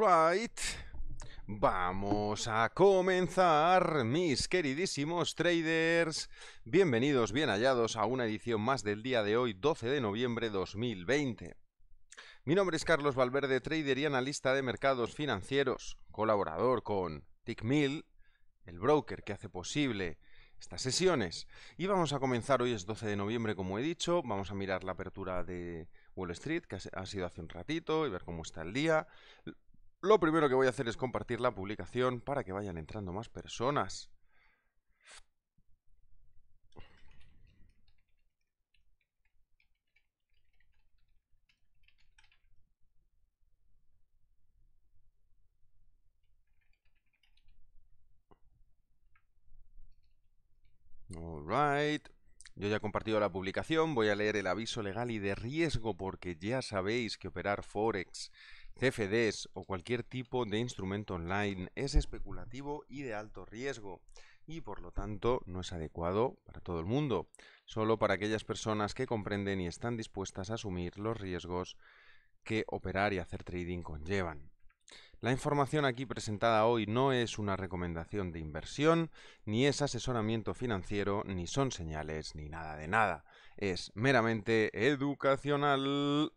right, Vamos a comenzar, mis queridísimos traders. Bienvenidos, bien hallados a una edición más del día de hoy, 12 de noviembre 2020. Mi nombre es Carlos Valverde, trader y analista de mercados financieros, colaborador con TickMill, el broker que hace posible estas sesiones. Y vamos a comenzar, hoy es 12 de noviembre, como he dicho, vamos a mirar la apertura de Wall Street, que ha sido hace un ratito, y ver cómo está el día. Lo primero que voy a hacer es compartir la publicación para que vayan entrando más personas. Alright. Yo ya he compartido la publicación, voy a leer el aviso legal y de riesgo porque ya sabéis que operar Forex CFDs o cualquier tipo de instrumento online es especulativo y de alto riesgo y por lo tanto no es adecuado para todo el mundo, solo para aquellas personas que comprenden y están dispuestas a asumir los riesgos que operar y hacer trading conllevan. La información aquí presentada hoy no es una recomendación de inversión, ni es asesoramiento financiero, ni son señales, ni nada de nada. Es meramente educacional.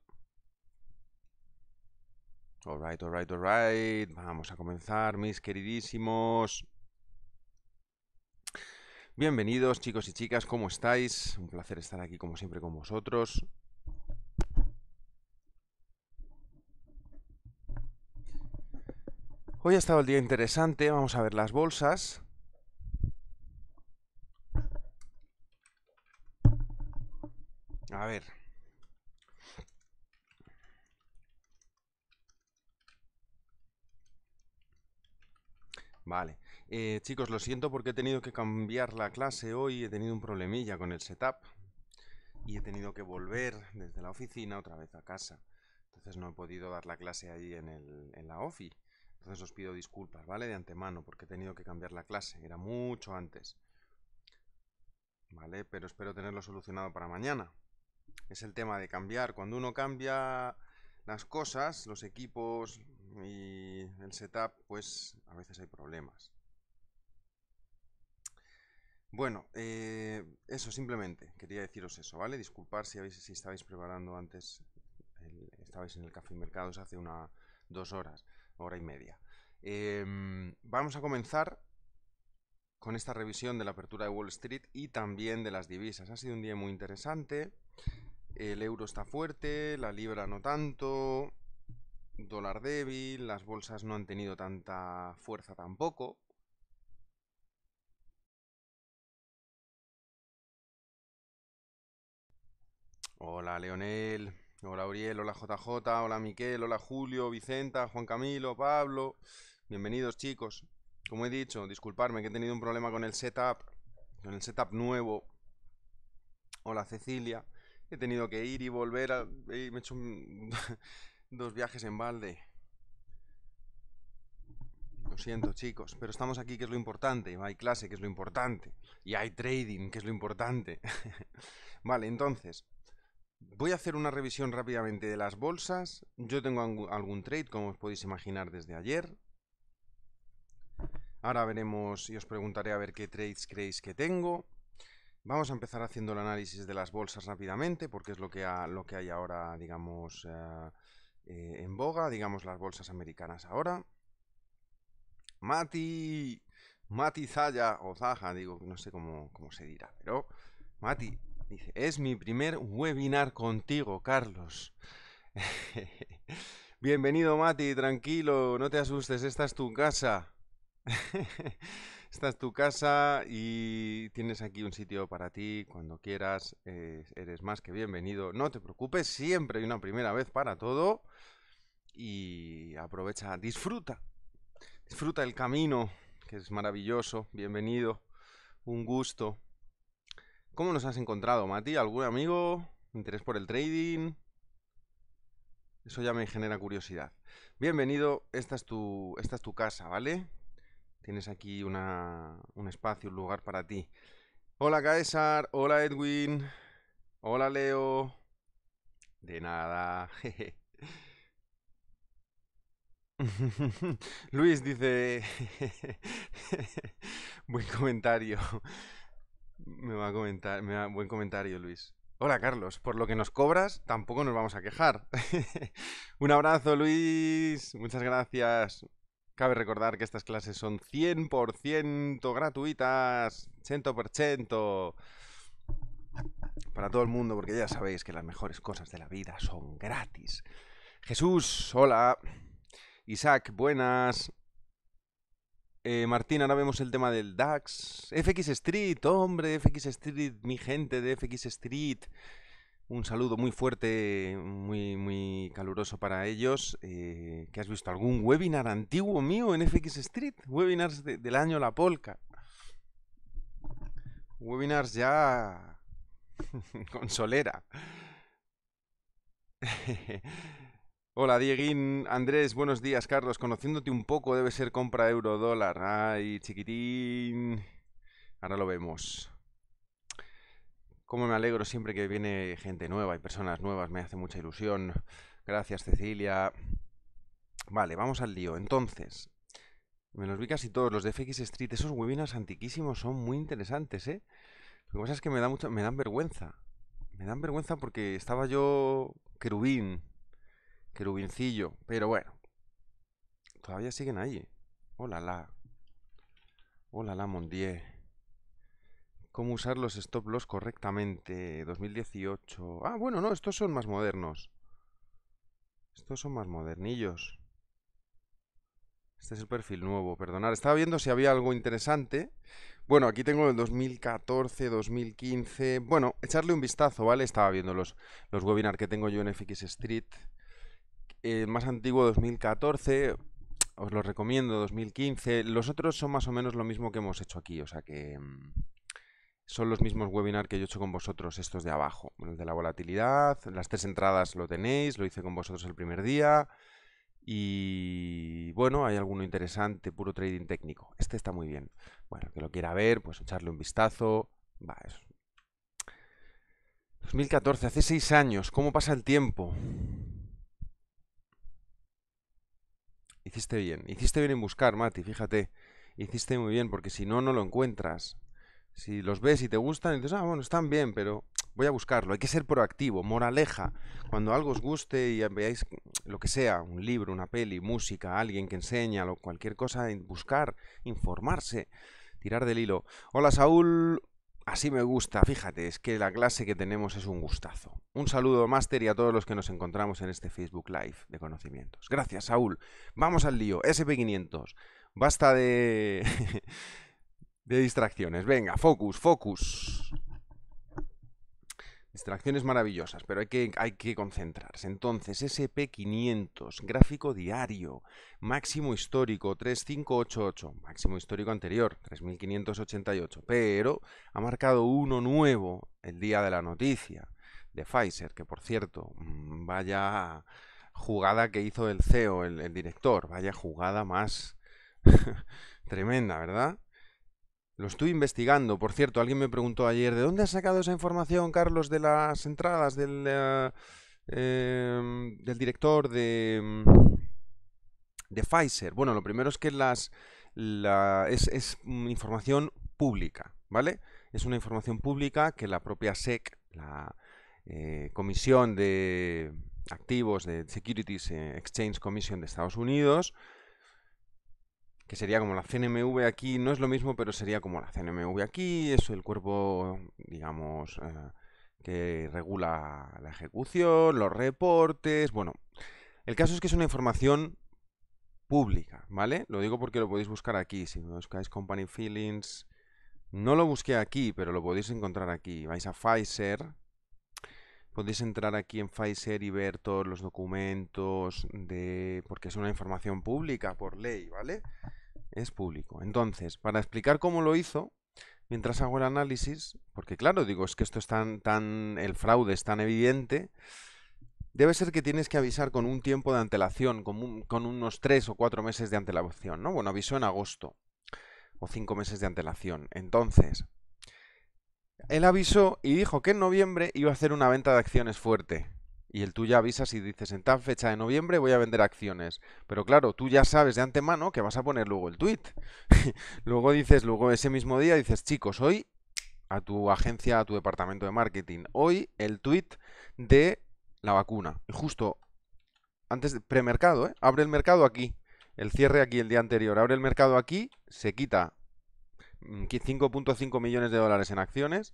Alright, alright, alright. Vamos a comenzar, mis queridísimos. Bienvenidos, chicos y chicas, ¿cómo estáis? Un placer estar aquí, como siempre, con vosotros. Hoy ha estado el día interesante, vamos a ver las bolsas. A ver, Vale. Eh, chicos, lo siento porque he tenido que cambiar la clase hoy, he tenido un problemilla con el setup y he tenido que volver desde la oficina otra vez a casa. Entonces no he podido dar la clase ahí en, en la ofi. Entonces os pido disculpas, ¿vale? De antemano, porque he tenido que cambiar la clase. Era mucho antes. ¿Vale? Pero espero tenerlo solucionado para mañana. Es el tema de cambiar. Cuando uno cambia las cosas, los equipos, y el setup, pues a veces hay problemas. Bueno, eh, eso simplemente, quería deciros eso, ¿vale? Disculpar si, estabais preparando antes, estabais en el Café y Mercados hace una, dos horas, hora y media. Em, vamos a comenzar con esta revisión de la apertura de Wall Street y también de las divisas. Ha sido un día muy interesante, el euro está fuerte, la libra no tanto, dólar débil, las bolsas no han tenido tanta fuerza tampoco. Hola Leonel, hola Uriel, hola JJ, hola Miquel, hola Julio, Vicenta, Juan Camilo, Pablo. Bienvenidos chicos. Como he dicho, disculparme que he tenido un problema con el setup, con el setup nuevo. Hola Cecilia, he tenido que ir y volver, a... me he hecho un... Dos viajes en balde. Lo siento, chicos, pero estamos aquí, que es lo importante. Hay clase, que es lo importante. Y hay trading, que es lo importante. vale, entonces, voy a hacer una revisión rápidamente de las bolsas. Yo tengo algún trade, como os podéis imaginar, desde ayer. Ahora veremos y os preguntaré a ver qué trades creéis que tengo. Vamos a empezar haciendo el análisis de las bolsas rápidamente, porque es lo que, lo que hay ahora, digamos, eh, eh, en boga, digamos las bolsas americanas ahora. Mati, Mati Zaya o Zaja, digo, no sé cómo, se dirá, pero Mati dice, es mi primer webinar contigo, Carlos. Bienvenido Mati, tranquilo, no te asustes, esta es tu casa. esta es tu casa y tienes aquí un sitio para ti cuando quieras, eh, eres más que bienvenido. No te preocupes, siempre hay una primera vez para todo y aprovecha, disfruta, disfruta el camino, que es maravilloso, bienvenido, un gusto. ¿Cómo nos has encontrado, Mati? ¿Algún amigo? ¿Interés por el trading? Eso ya me genera curiosidad. Bienvenido, esta es tu, tu casa, ¿vale? Tienes aquí un espacio, un lugar para ti. Hola Caesar, hola Edwin, hola Leo. De nada. Luis dice, buen comentario. Me va a comentar, me buen comentario, Luis. Hola, Carlos. Por lo que nos cobras, tampoco nos vamos a quejar. Un abrazo, Luis. Muchas gracias. Cabe recordar que estas clases son 100% gratuitas. 100% para todo el mundo, porque ya sabéis que las mejores cosas de la vida son gratis. Jesús, hola. Isaac, buenas. Eh, Martín, ahora vemos el tema del DAX. FX Street, hombre, FX Street, mi gente de FX Street. Un saludo muy fuerte, muy, muy caluroso para ellos. Eh, ¿Que has visto algún webinar antiguo mío en FX Street? Webinars del año La Polca. Webinars ya con solera. Hola Dieguín, Andrés, buenos días Carlos, conociéndote un poco debe ser compra euro dólar. Ay, chiquitín. Ahora lo vemos. Cómo me alegro siempre que viene gente nueva y personas nuevas, me hace mucha ilusión. Gracias Cecilia. Vale, vamos al lío. Entonces, me los vi casi todos, los de FX Street, esos webinars antiquísimos son muy interesantes, ¿eh? Lo que pasa es que me, da mucho, me dan vergüenza. Me dan vergüenza porque estaba yo querubín Querubincillo. Pero bueno. Todavía siguen ahí. Hola la. Hola la Mondié. Cómo usar los stop loss correctamente. 2018. Ah, bueno, no, estos son más modernos. Estos son más modernillos. Este es el perfil nuevo, perdonar. Estaba viendo si había algo interesante. Bueno, aquí tengo el 2014, 2015. Bueno, echarle un vistazo, ¿vale? Estaba viendo los, los webinars que tengo yo en FX Street el eh, más antiguo 2014, os lo recomiendo 2015. Los otros son más o menos lo mismo que hemos hecho aquí, o sea que mm, son los mismos webinars que yo he hecho con vosotros, estos de abajo. El de la volatilidad, las tres entradas lo tenéis, lo hice con vosotros el primer día. Y bueno, hay alguno interesante, puro trading técnico. Este está muy bien. Bueno, que lo quiera ver, pues echarle un vistazo. 2014, hace seis años. ¿Cómo pasa el tiempo? Hiciste bien. Hiciste bien en buscar, Mati, fíjate. Hiciste muy bien, porque si no, no lo encuentras. Si los ves y te gustan, dices, ah, bueno, están bien, pero voy a buscarlo. Hay que ser proactivo, moraleja. Cuando algo os guste y veáis lo que sea, un libro, una peli, música, alguien que enseña, cualquier cosa, buscar, informarse, tirar del hilo. Hola, Saúl. Así me gusta, fíjate, es que la clase que tenemos es un gustazo. Un saludo, máster, y a todos los que nos encontramos en este Facebook Live de conocimientos. Gracias, Saúl. Vamos al lío, SP500. Basta de... de distracciones. Venga, focus, focus. Distracciones maravillosas, pero hay que, hay que concentrarse. Entonces, SP500, gráfico diario, máximo histórico 3588, máximo histórico anterior 3588, pero ha marcado uno nuevo el día de la noticia de Pfizer, que por cierto, mm, vaya jugada que hizo el CEO, el director, vaya jugada más tremenda, ¿verdad? Lo estoy investigando, por cierto, alguien me preguntó ayer, ¿de dónde ha sacado esa información, Carlos, de las entradas del, eh, em, director de, mm, de Pfizer? Bueno, lo primero es que las, es, información pública, ¿vale? Es una información pública que la propia SEC, la eh, Comisión de Activos de Securities eh, Exchange Commission de Estados Unidos, que sería como la CNMV aquí, no es lo mismo, pero sería como la CNMV aquí, es el cuerpo, digamos, eh, que regula la ejecución, los reportes, bueno. El caso es que es una información pública, ¿vale? Lo digo porque lo podéis buscar aquí, si buscáis Company Feelings, no lo busqué aquí, pero lo podéis encontrar aquí, vais a Pfizer, Podéis entrar aquí en Pfizer y ver todos los documentos de... porque es una información pública por ley, ¿vale? Es público. Entonces, para explicar cómo lo hizo, mientras hago el análisis, porque claro, digo, es que esto es tan, tan... el fraude es tan evidente, debe ser que tienes que avisar con un tiempo de antelación, con, con unos tres o cuatro meses de antelación, ¿no? Bueno, avisó en agosto, o cinco meses de antelación. Entonces, él avisó y dijo que en noviembre iba a hacer una venta de acciones fuerte. Y el tú ya avisas y dices, en tal fecha de noviembre voy a vender acciones. Pero claro, tú ya sabes de antemano que vas a poner luego el tweet. luego dices, luego ese mismo día dices, chicos, hoy a tu agencia, a tu departamento de marketing, hoy el tweet de la vacuna. Justo antes de premercado, ¿eh? abre el mercado aquí. El cierre aquí el día anterior. Abre el mercado aquí, se quita 5.5 mm, millones de dólares en acciones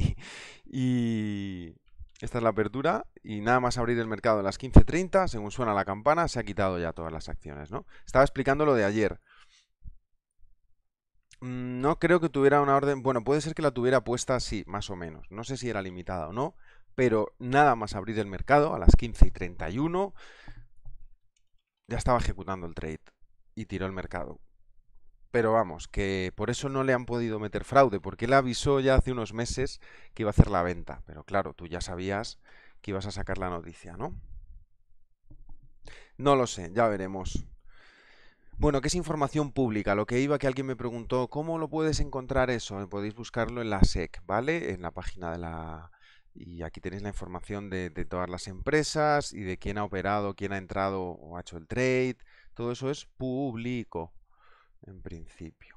y, esta es la apertura y nada más abrir el mercado a las 15.30, según suena la campana, se ha quitado ya todas las acciones, ¿no? Estaba explicando lo de ayer. Mm, no creo que tuviera una orden, bueno, puede ser que la tuviera puesta así, más o menos. No sé si era limitada o no, pero nada más abrir el mercado a las 15.31 ya estaba ejecutando el trade y tiró el mercado pero vamos, que por eso no le han podido meter fraude, porque él avisó ya hace unos meses que iba a hacer la venta, pero claro, tú ya sabías que ibas a sacar la noticia, ¿no? No lo sé, ya veremos. Bueno, ¿qué es información pública. Lo que iba, que alguien me preguntó, ¿cómo lo puedes encontrar eso? Podéis buscarlo en la SEC, ¿vale? En la página de la... Y aquí tenéis la información de, de todas las empresas y de quién ha operado, quién ha entrado o ha hecho el trade. Todo eso es público en principio.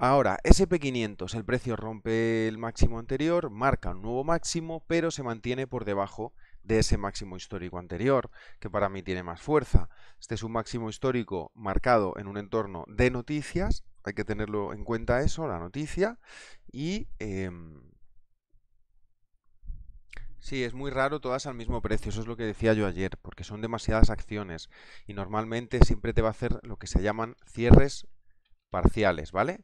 Ahora, SP500, el precio rompe el máximo anterior, marca un nuevo máximo, pero se mantiene por debajo de ese máximo histórico anterior, que para mí tiene más fuerza. Este es un máximo histórico marcado en un entorno de noticias, hay que tenerlo en cuenta eso, la noticia, y em, Sí, es muy raro todas al mismo precio, eso es lo que decía yo ayer, porque son demasiadas acciones y normalmente siempre te va a hacer lo que se llaman cierres parciales, ¿vale?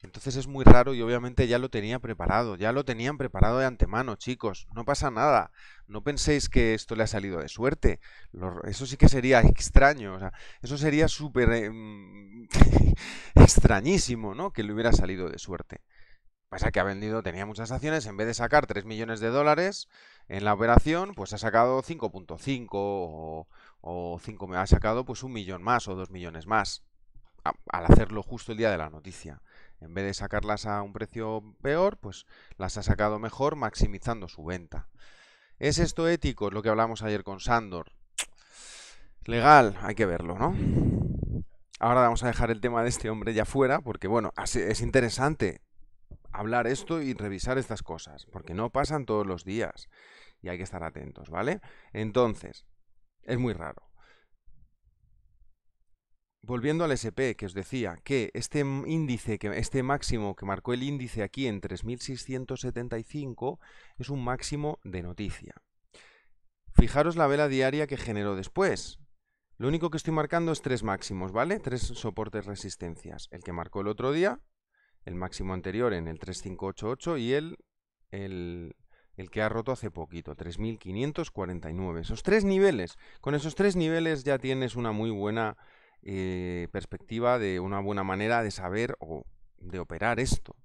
Entonces es muy raro y obviamente ya lo tenía preparado, ya lo tenían preparado de antemano, chicos, no pasa nada, no penséis que esto le ha salido de suerte, eso sí que sería extraño, o sea, eso sería súper em, extrañísimo, ¿no? Que le hubiera salido de suerte. Pasa que ha vendido, tenía muchas acciones, en vez de sacar 3 millones de dólares en la operación, pues ha sacado 5.5 o, o 5, ha sacado pues un millón más o 2 millones más al hacerlo justo el día de la noticia. En vez de sacarlas a un precio peor, pues las ha sacado mejor maximizando su venta. ¿Es esto ético? Es lo que hablamos ayer con Sandor. Legal, hay que verlo, ¿no? Ahora vamos a dejar el tema de este hombre ya fuera, porque bueno, es interesante hablar esto y revisar estas cosas, porque no pasan todos los días y hay que estar atentos, ¿vale? Entonces, es muy raro. Volviendo al SP que os decía que este índice, que este máximo que marcó el índice aquí en 3675 es un máximo de noticia. Fijaros la vela diaria que generó después. Lo único que estoy marcando es tres máximos, ¿vale? Tres soportes resistencias. El que marcó el otro día, el máximo anterior en el 3588 y el, el, que ha roto hace poquito, 3549. Esos tres niveles, con esos tres niveles ya tienes una muy buena eh, perspectiva de una buena manera de saber o de operar esto.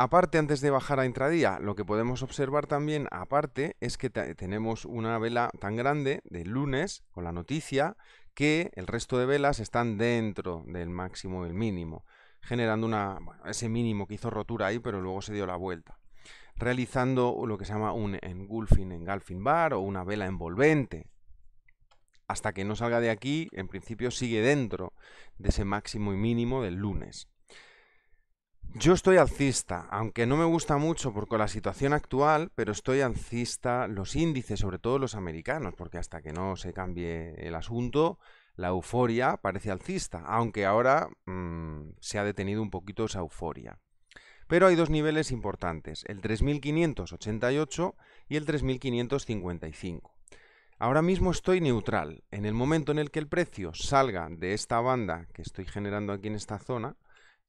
Aparte, antes de bajar a intradía, lo que podemos observar también, aparte, es que tenemos una vela tan grande de lunes con la noticia que el resto de velas están dentro del máximo y el mínimo generando ese mínimo que hizo rotura ahí, pero luego se dio la vuelta. Realizando lo que se llama un engulfing, engulfing bar o una vela envolvente. Hasta que no salga de aquí, en principio sigue dentro de ese máximo y mínimo del lunes. Yo estoy alcista, aunque no me gusta mucho por la situación actual, pero estoy alcista los índices, sobre todo los americanos, porque hasta que no se cambie el asunto, la euforia parece alcista, aunque ahora mm, se ha detenido un poquito esa euforia. Pero hay dos niveles importantes, el 3588 y el 3555. Ahora mismo estoy neutral. En el momento en el que el precio salga de esta banda que estoy generando aquí en esta zona,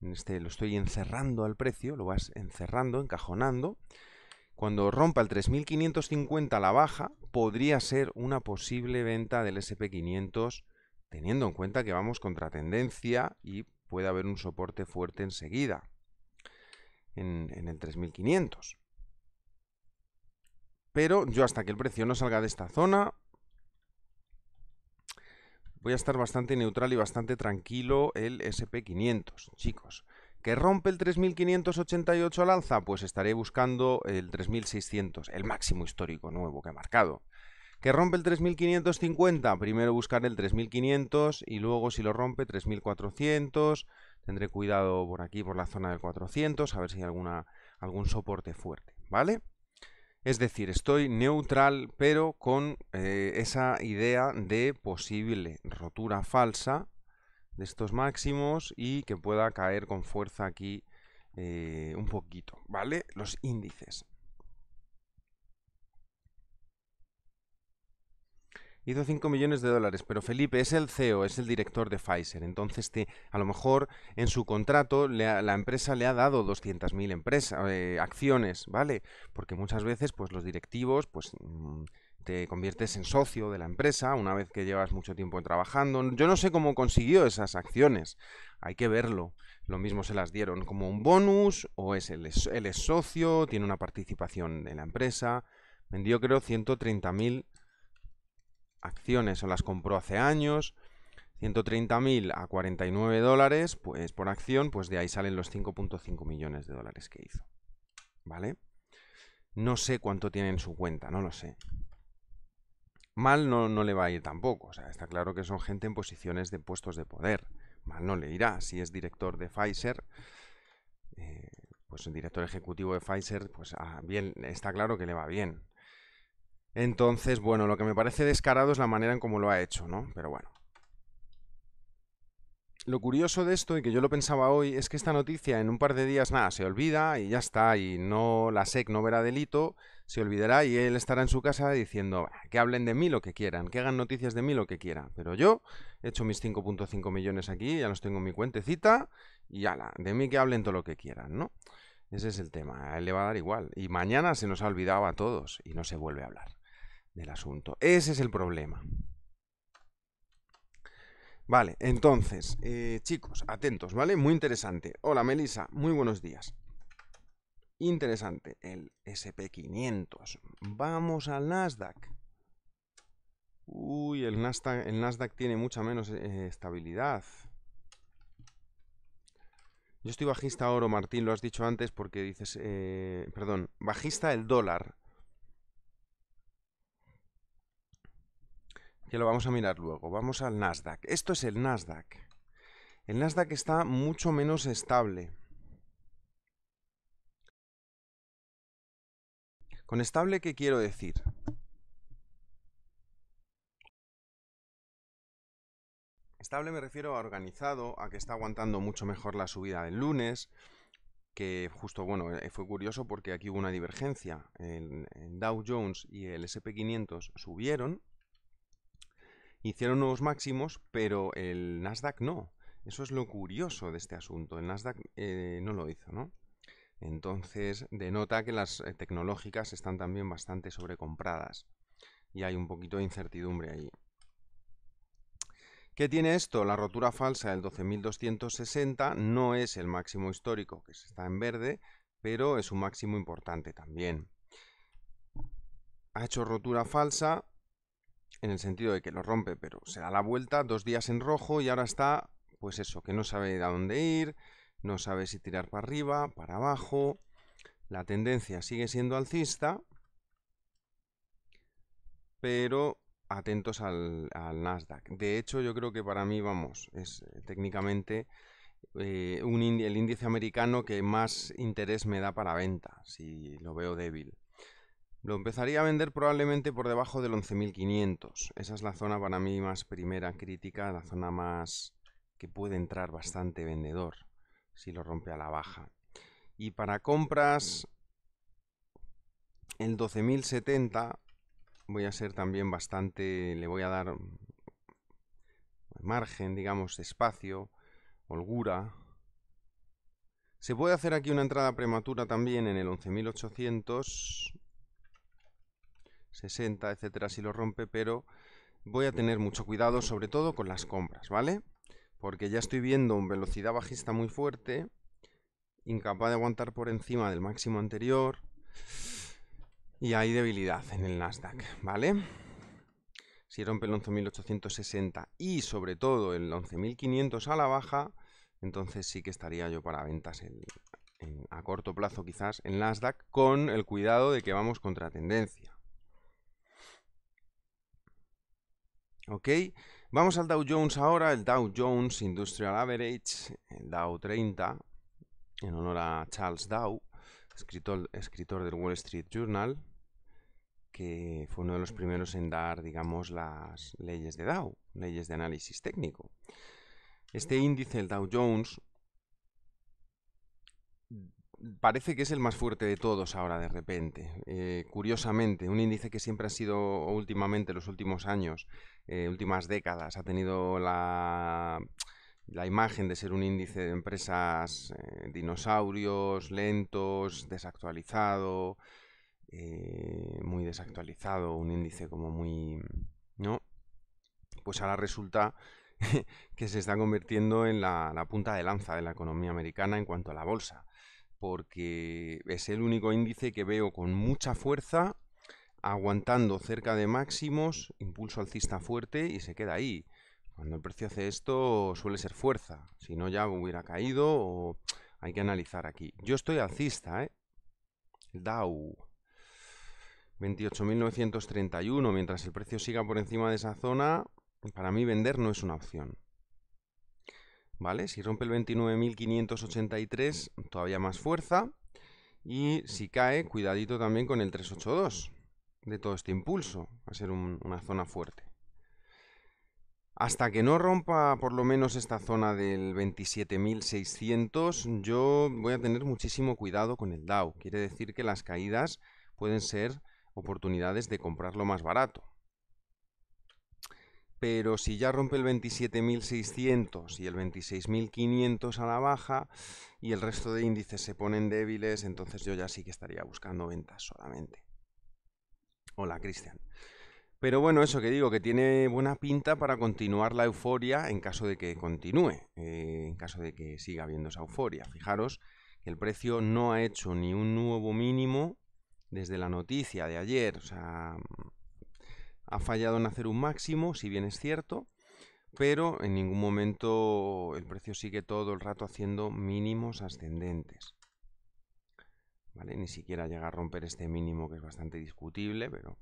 este, lo estoy encerrando al precio, lo vas encerrando, encajonando. Cuando rompa el 3550 a la baja, podría ser una posible venta del SP500 teniendo en cuenta que vamos contra tendencia y puede haber un soporte fuerte enseguida en, el 3500. Pero yo hasta que el precio no salga de esta zona voy a estar bastante neutral y bastante tranquilo el SP500, chicos. ¿Que rompe el 3588 al alza? Pues estaré buscando el 3600, el máximo histórico nuevo que ha marcado. Que rompe el 3550, primero buscaré el 3500 y luego si lo rompe 3400. Tendré cuidado por aquí, por la zona del 400, a ver si hay alguna, algún soporte fuerte, ¿vale? Es decir, estoy neutral, pero con eh, esa idea de posible rotura falsa de estos máximos y que pueda caer con fuerza aquí eh, un poquito, ¿vale? Los índices. Hizo 5 millones de dólares, pero Felipe es el CEO, es el director de Pfizer. Entonces, te, a lo mejor en su contrato la empresa le ha dado 200.000 eh, acciones, ¿vale? Porque muchas veces pues los directivos pues mm, te conviertes en socio de la empresa una vez que llevas mucho tiempo trabajando. Yo no sé cómo consiguió esas acciones. Hay que verlo. Lo mismo se las dieron como un bonus o es el él es socio, tiene una participación en la empresa. Vendió creo 130.000 acciones o las compró hace años, 130.000 a 49 dólares pues, por acción, pues de ahí salen los 5.5 millones de dólares que hizo. ¿Vale? No sé cuánto tiene en su cuenta, no lo sé. Mal no, no le va a ir tampoco, o sea, está claro que son gente en posiciones de puestos de poder. Mal no le irá, si es director de Pfizer, eh, pues el director ejecutivo de Pfizer, pues ah, bien, está claro que le va bien. Entonces, bueno, lo que me parece descarado es la manera en cómo lo ha hecho, ¿no? Pero bueno. Lo curioso de esto, y que yo lo pensaba hoy, es que esta noticia en un par de días, nada, se olvida y ya está, y no la SEC no verá delito, se olvidará y él estará en su casa diciendo que hablen de mí lo que quieran, que hagan noticias de mí lo que quieran. Pero yo he hecho mis 5.5 millones aquí, ya los tengo en mi cuentecita y ala, de mí que hablen todo lo que quieran, ¿no? Ese es el tema, a él le va a dar igual. Y mañana se nos ha olvidado a todos y no se vuelve a hablar del asunto. Ese es el problema. Vale, entonces, eh, chicos, atentos, ¿vale? Muy interesante. Hola, Melissa, muy buenos días. Interesante, el SP500. Vamos al Nasdaq. Uy, el Nasdaq, tiene mucha menos eh, estabilidad. Yo estoy bajista oro, Martín, lo has dicho antes, porque dices, eh, perdón, bajista el dólar. que lo vamos a mirar luego. Vamos al Nasdaq. Esto es el Nasdaq. El Nasdaq está mucho menos estable. Con estable, ¿qué quiero decir? Estable me refiero a organizado, a que está aguantando mucho mejor la subida del lunes, que justo, bueno, eh, fue curioso porque aquí hubo una divergencia. El, el Dow Jones y el SP500 subieron, hicieron nuevos máximos, pero el Nasdaq no. Eso es lo curioso de este asunto. El Nasdaq eh, no lo hizo, ¿no? Entonces denota que las eh, tecnológicas están también bastante sobrecompradas y hay un poquito de incertidumbre ahí. ¿Qué tiene esto? La rotura falsa del 12.260 no es el máximo histórico que está en verde, pero es un máximo importante también. Ha hecho rotura falsa, en el sentido de que lo rompe, pero se da la vuelta, dos días en rojo y ahora está, pues eso, que no sabe a dónde ir, no sabe si tirar para arriba, para abajo, la tendencia sigue siendo alcista, pero atentos al, Nasdaq. De hecho, yo creo que para mí, vamos, es eh, técnicamente eh, un el índice americano que más interés me da para venta, si lo veo débil. Lo empezaría a vender probablemente por debajo del 11.500. Esa es la zona para mí más primera crítica, la zona más que puede entrar bastante vendedor si lo rompe a la baja. Y para compras, el 12.070 voy a ser también bastante, le voy a dar margen, digamos, espacio, holgura. Se puede hacer aquí una entrada prematura también en el 11.800 60, etcétera, si lo rompe, pero voy a tener mucho cuidado, sobre todo con las compras, ¿vale? Porque ya estoy viendo un velocidad bajista muy fuerte, incapaz de aguantar por encima del máximo anterior, y hay debilidad en el Nasdaq, ¿vale? Si rompe el 11.860 y sobre todo el 11.500 a la baja, entonces sí que estaría yo para ventas a corto plazo quizás en Nasdaq con el cuidado de que vamos contra tendencia. ¿Ok? Vamos al Dow Jones ahora, el Dow Jones Industrial Average, el Dow 30, en honor a Charles Dow, escritor, escritor del Wall Street Journal, que fue uno de los primeros en dar, digamos, las leyes de Dow, leyes de análisis técnico. Este índice, el Dow Jones, parece que es el más fuerte de todos ahora de repente. Eh, curiosamente, un índice que siempre ha sido últimamente, los últimos años, eh, últimas décadas, ha tenido la, la, imagen de ser un índice de empresas eh, dinosaurios, lentos, desactualizado, muy desactualizado, un índice como muy... ¿no? Pues ahora resulta que se está convirtiendo en la punta de lanza de la economía americana en cuanto a la bolsa porque es el único índice que veo con mucha fuerza, aguantando cerca de máximos, impulso alcista fuerte y se queda ahí. Cuando el precio hace esto suele ser fuerza, si no ya hubiera caído o hay que analizar aquí. Yo estoy alcista, ¿eh? Dow. 28.931, mientras el precio siga por encima de esa zona, para mí vender no es una opción. Si rompe el 29.583, todavía más fuerza. Y si cae, cuidadito también con el 382 de todo este impulso. Va a ser una zona fuerte. Hasta que no rompa por lo menos esta zona del 27.600, yo voy a tener muchísimo cuidado con el Dow. Quiere decir que las caídas pueden ser oportunidades de comprarlo más barato pero si ya rompe el 27.600 y el 26.500 a la baja y el resto de índices se ponen débiles, entonces yo ya sí que estaría buscando ventas solamente. Hola, Cristian. Pero bueno, eso que digo, que tiene buena pinta para continuar la euforia en caso de que continúe, eh, en caso de que siga habiendo esa euforia. Fijaros que el precio no ha hecho ni un nuevo mínimo desde la noticia de ayer. O sea, ha fallado en hacer un máximo, si bien es cierto, pero en ningún momento el precio sigue todo el rato haciendo mínimos ascendentes. ¿Vale? Ni siquiera llega a romper este mínimo que es bastante discutible, pero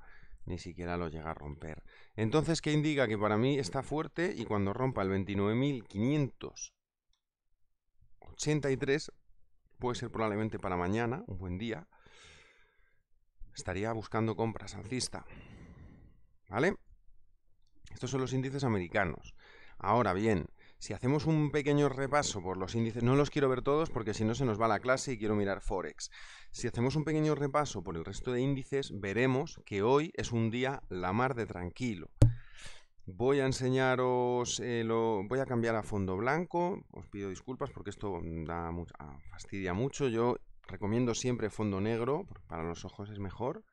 ni siquiera lo llega a romper. Entonces, ¿qué indica? Que para mí está fuerte y cuando rompa el 29.583, puede ser probablemente para mañana, un buen día, estaría buscando compras alcista. ¿Vale? Estos son los índices americanos. Ahora bien, si hacemos un pequeño repaso por los índices, no los quiero ver todos porque si no se nos va la clase y quiero mirar Forex. Si hacemos un pequeño repaso por el resto de índices, veremos que hoy es un día la mar de tranquilo. Voy a enseñaros, eh, lo, voy a cambiar a fondo blanco, os pido disculpas porque esto da fastidia mucho, yo recomiendo siempre fondo negro, para los ojos es mejor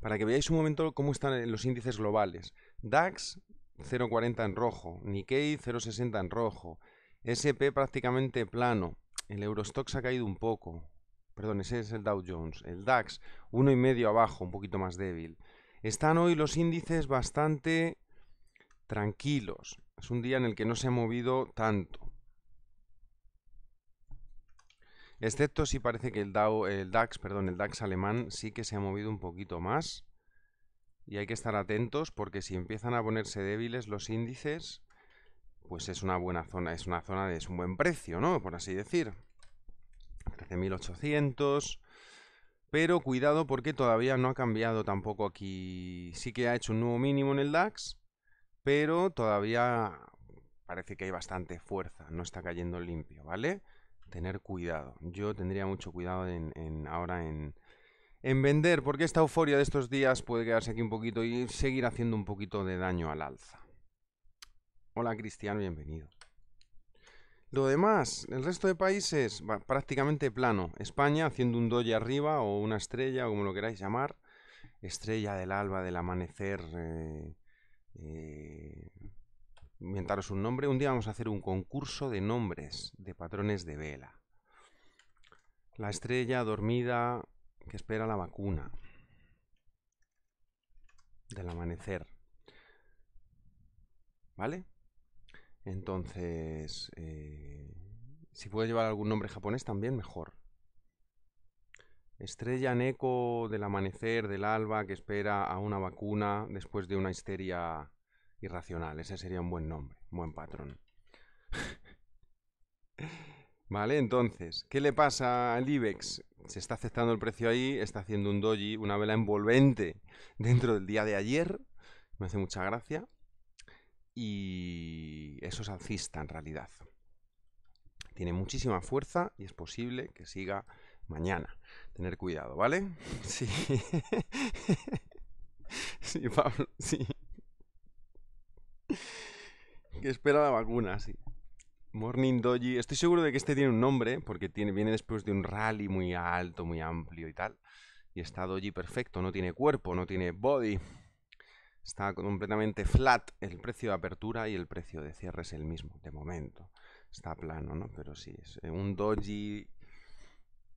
para que veáis un momento cómo están los índices globales. DAX 0,40 en rojo, Nikkei 0,60 en rojo, SP prácticamente plano, el Eurostox ha caído un poco, perdón, ese es el Dow Jones, el DAX 1,5 abajo, un poquito más débil. Están hoy los índices bastante tranquilos, es un día en el que no se ha movido tanto. Excepto si parece que el, DAX, perdón, el DAX alemán sí que se ha movido un poquito más. Y hay que estar atentos porque si empiezan a ponerse débiles los índices, pues es una buena zona, es una zona de es un buen precio, ¿no? Por así decir. 13.800. Pero cuidado porque todavía no ha cambiado tampoco aquí. Sí que ha hecho un nuevo mínimo en el DAX, pero todavía parece que hay bastante fuerza, no está cayendo limpio, ¿vale? tener cuidado. Yo tendría mucho cuidado en, ahora en, en vender, porque esta euforia de estos días puede quedarse aquí un poquito y seguir haciendo un poquito de daño al alza. Hola Cristiano, bienvenido. Lo demás, el resto de países prácticamente plano. España haciendo un doy arriba o una estrella, como lo queráis llamar. Estrella del alba, del amanecer. eh, eh inventaros un nombre. Un día vamos a hacer un concurso de nombres de patrones de vela. La estrella dormida que espera la vacuna del amanecer. ¿Vale? Entonces, eh, si puedo llevar algún nombre japonés también, mejor. Estrella Neko del amanecer, del alba, que espera a una vacuna después de una histeria Irracional, ese sería un buen nombre, un buen patrón. vale, entonces, ¿qué le pasa al IBEX? Se está aceptando el precio ahí, está haciendo un doji, una vela envolvente dentro del día de ayer. Me hace mucha gracia. Y eso es alcista en realidad. Tiene muchísima fuerza y es posible que siga mañana. Tener cuidado, ¿vale? Sí. sí, Pablo, sí que espera la vacuna, sí. Morning Doji. Estoy seguro de que este tiene un nombre, porque tiene, viene después de un rally muy alto, muy amplio y tal. Y está Doji perfecto, no tiene cuerpo, no tiene body. Está completamente flat. El precio de apertura y el precio de cierre es el mismo, de momento. Está plano, ¿no? Pero sí, es eh, un Doji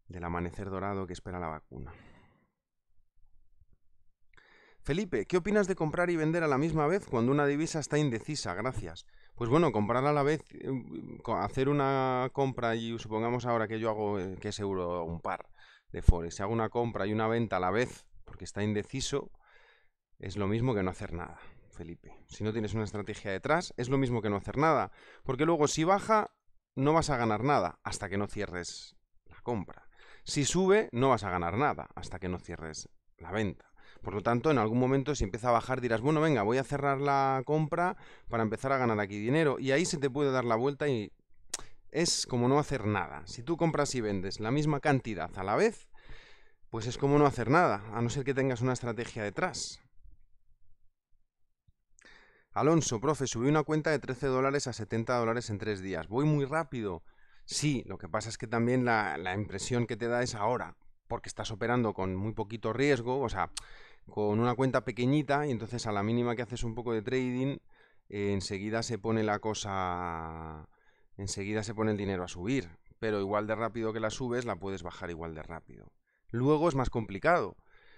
del amanecer dorado que espera la vacuna. Felipe, ¿qué opinas de comprar y vender a la misma vez cuando una divisa está indecisa? Gracias. Pues bueno, comprar a la vez, eh, hacer una compra y supongamos ahora que yo hago, eh, que es euro un par de forex, si hago una compra y una venta a la vez porque está indeciso, es lo mismo que no hacer nada, Felipe. Si no tienes una estrategia detrás, es lo mismo que no hacer nada, porque luego si baja, no vas a ganar nada hasta que no cierres la compra. Si sube, no vas a ganar nada hasta que no cierres la venta. Por lo tanto, en algún momento si empieza a bajar dirás, bueno, venga, voy a cerrar la compra para empezar a ganar aquí dinero. Y ahí se te puede dar la vuelta y es como no hacer nada. Si tú compras y vendes la misma cantidad a la vez, pues es como no hacer nada, a no ser que tengas una estrategia detrás. Alonso, profe, subí una cuenta de 13 dólares a 70 dólares en tres días. Voy muy rápido. Sí, lo que pasa es que también la, la impresión que te da es ahora, porque estás operando con muy poquito riesgo, o sea, con una cuenta pequeñita y entonces a la mínima que haces un poco de trading, eh, enseguida se pone la cosa, enseguida se pone el dinero a subir, pero igual de rápido que la subes, la puedes bajar igual de rápido. Luego es más complicado.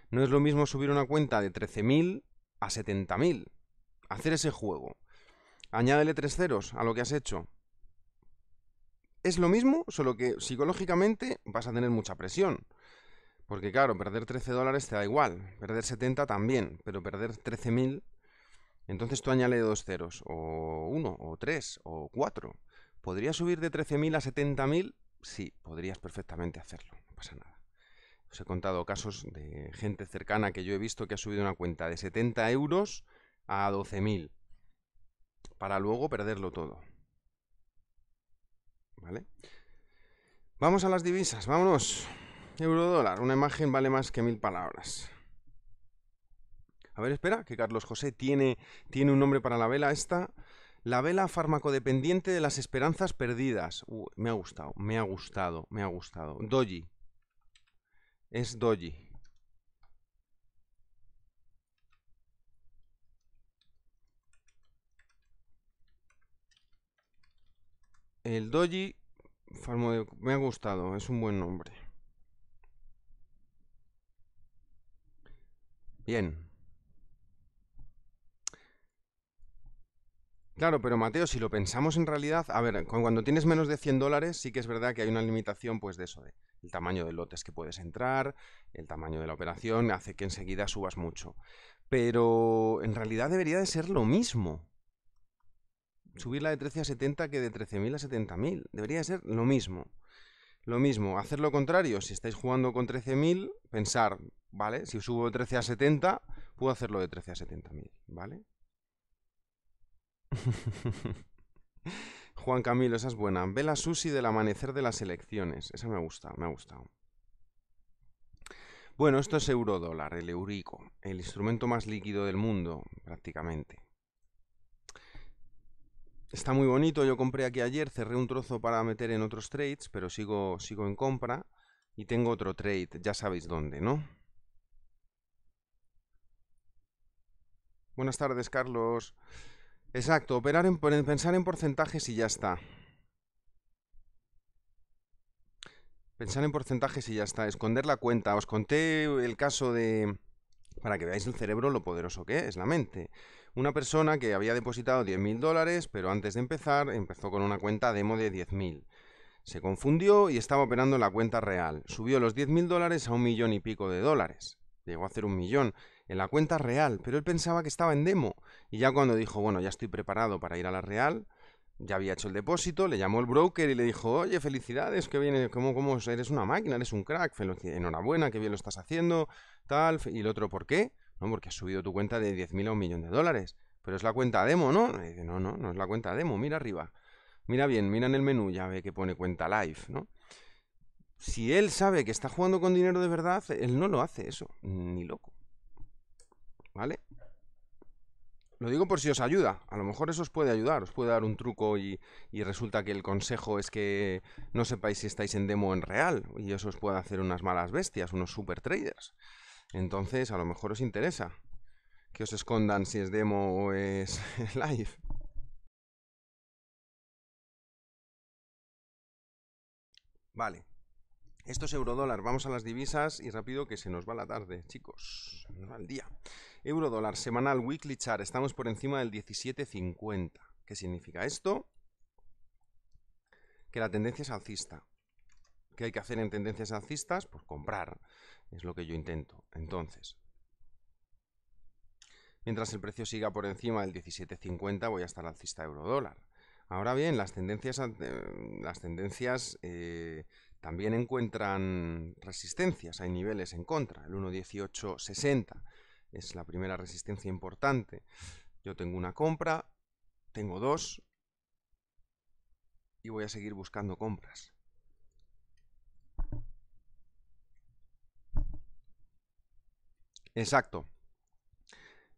No es lo mismo subir una cuenta de 13.000 a 70.000. Hacer ese juego. Añádele tres ceros a lo que has hecho. Es lo mismo, solo que psicológicamente vas a tener mucha presión. Porque claro, perder 13 dólares te da igual, perder 70 también, pero perder 13.000, entonces tú añade dos ceros, o uno, o tres, o cuatro. ¿Podrías subir de 13.000 a 70.000? Sí, podrías perfectamente hacerlo, no pasa nada. Os he contado casos de gente cercana que yo he visto que ha subido una cuenta de 70 euros a 12.000 para luego perderlo todo. ¿Vale? Vamos a las divisas, vámonos. Eurodólar, una imagen vale más que mil palabras. A ver, espera, que Carlos José tiene, tiene un nombre para la vela esta. La vela farmacodependiente de las esperanzas perdidas. me ha gustado, me ha gustado, me ha gustado. Doji. Es Doji. El Doji, me ha gustado, es un buen nombre. Bien. Claro, pero Mateo, si lo pensamos en realidad, a ver, cuando tienes menos de 100 dólares, sí que es verdad que hay una limitación, pues de eso, de el tamaño de lotes que puedes entrar, el tamaño de la operación, hace que enseguida subas mucho. Pero en realidad debería de ser lo mismo. Subirla de 13 a 70 que de 13.000 a 70.000. Debería de ser lo mismo. Lo mismo, hacer lo contrario, si estáis jugando con 13.000, pensar, ¿vale? Si subo de 13 a 70, puedo hacerlo de 13 a 70.000, ¿vale? Juan Camilo, esa es buena. Vela Susi del amanecer de las elecciones. Esa me gusta, me ha gustado. Bueno, esto es eurodólar, el eurico, el instrumento más líquido del mundo, prácticamente. Está muy bonito, yo compré aquí ayer, cerré un trozo para meter en otros trades, pero sigo, sigo en compra y tengo otro trade, ya sabéis dónde, ¿no? Buenas tardes, Carlos. Exacto, operar en, pensar en porcentajes y ya está. Pensar en porcentajes y ya está. Esconder la cuenta. Os conté el caso de... Para que veáis el cerebro lo poderoso que es, la mente. Una persona que había depositado 10.000 dólares, pero antes de empezar empezó con una cuenta demo de 10.000. Se confundió y estaba operando en la cuenta real. Subió los 10.000 dólares a un millón y pico de dólares. Llegó a hacer un millón en la cuenta real, pero él pensaba que estaba en demo. Y ya cuando dijo, bueno, ya estoy preparado para ir a la real, ya había hecho el depósito, le llamó el broker y le dijo, oye, felicidades, que viene, como, cómo eres una máquina, eres un crack, enhorabuena, qué bien lo estás haciendo, tal. Y el otro, ¿por qué? No, porque has subido tu cuenta de 10.000 a un millón de dólares. Pero es la cuenta demo, ¿no? no, no, no es la cuenta demo, mira arriba. Mira bien, mira en el menú, ya ve que pone cuenta live, ¿no? Si él sabe que está jugando con dinero de verdad, él no lo hace eso, ni loco. ¿vale? Lo digo por si os ayuda, a lo mejor eso os puede ayudar, os puede dar un truco y, y resulta que el consejo es que no sepáis si estáis en demo o en real, y eso os puede hacer unas malas bestias, unos super traders. Entonces, a lo mejor os interesa que os escondan si es demo o es live. Vale. Esto es eurodólar. Vamos a las divisas y rápido que se nos va la tarde, chicos. Se va día. Eurodólar semanal weekly chart, estamos por encima del 17.50. ¿Qué significa esto? Que la tendencia es alcista. ¿Qué hay que hacer en tendencias alcistas? Pues comprar. Es lo que yo intento. Entonces, mientras el precio siga por encima del 17.50, voy a estar alcista eurodólar. Ahora bien, las tendencias, eh, las tendencias eh, también encuentran resistencias, hay niveles en contra, el 1.1860 es la primera resistencia importante. Yo tengo una compra, tengo dos y voy a seguir buscando compras. Exacto.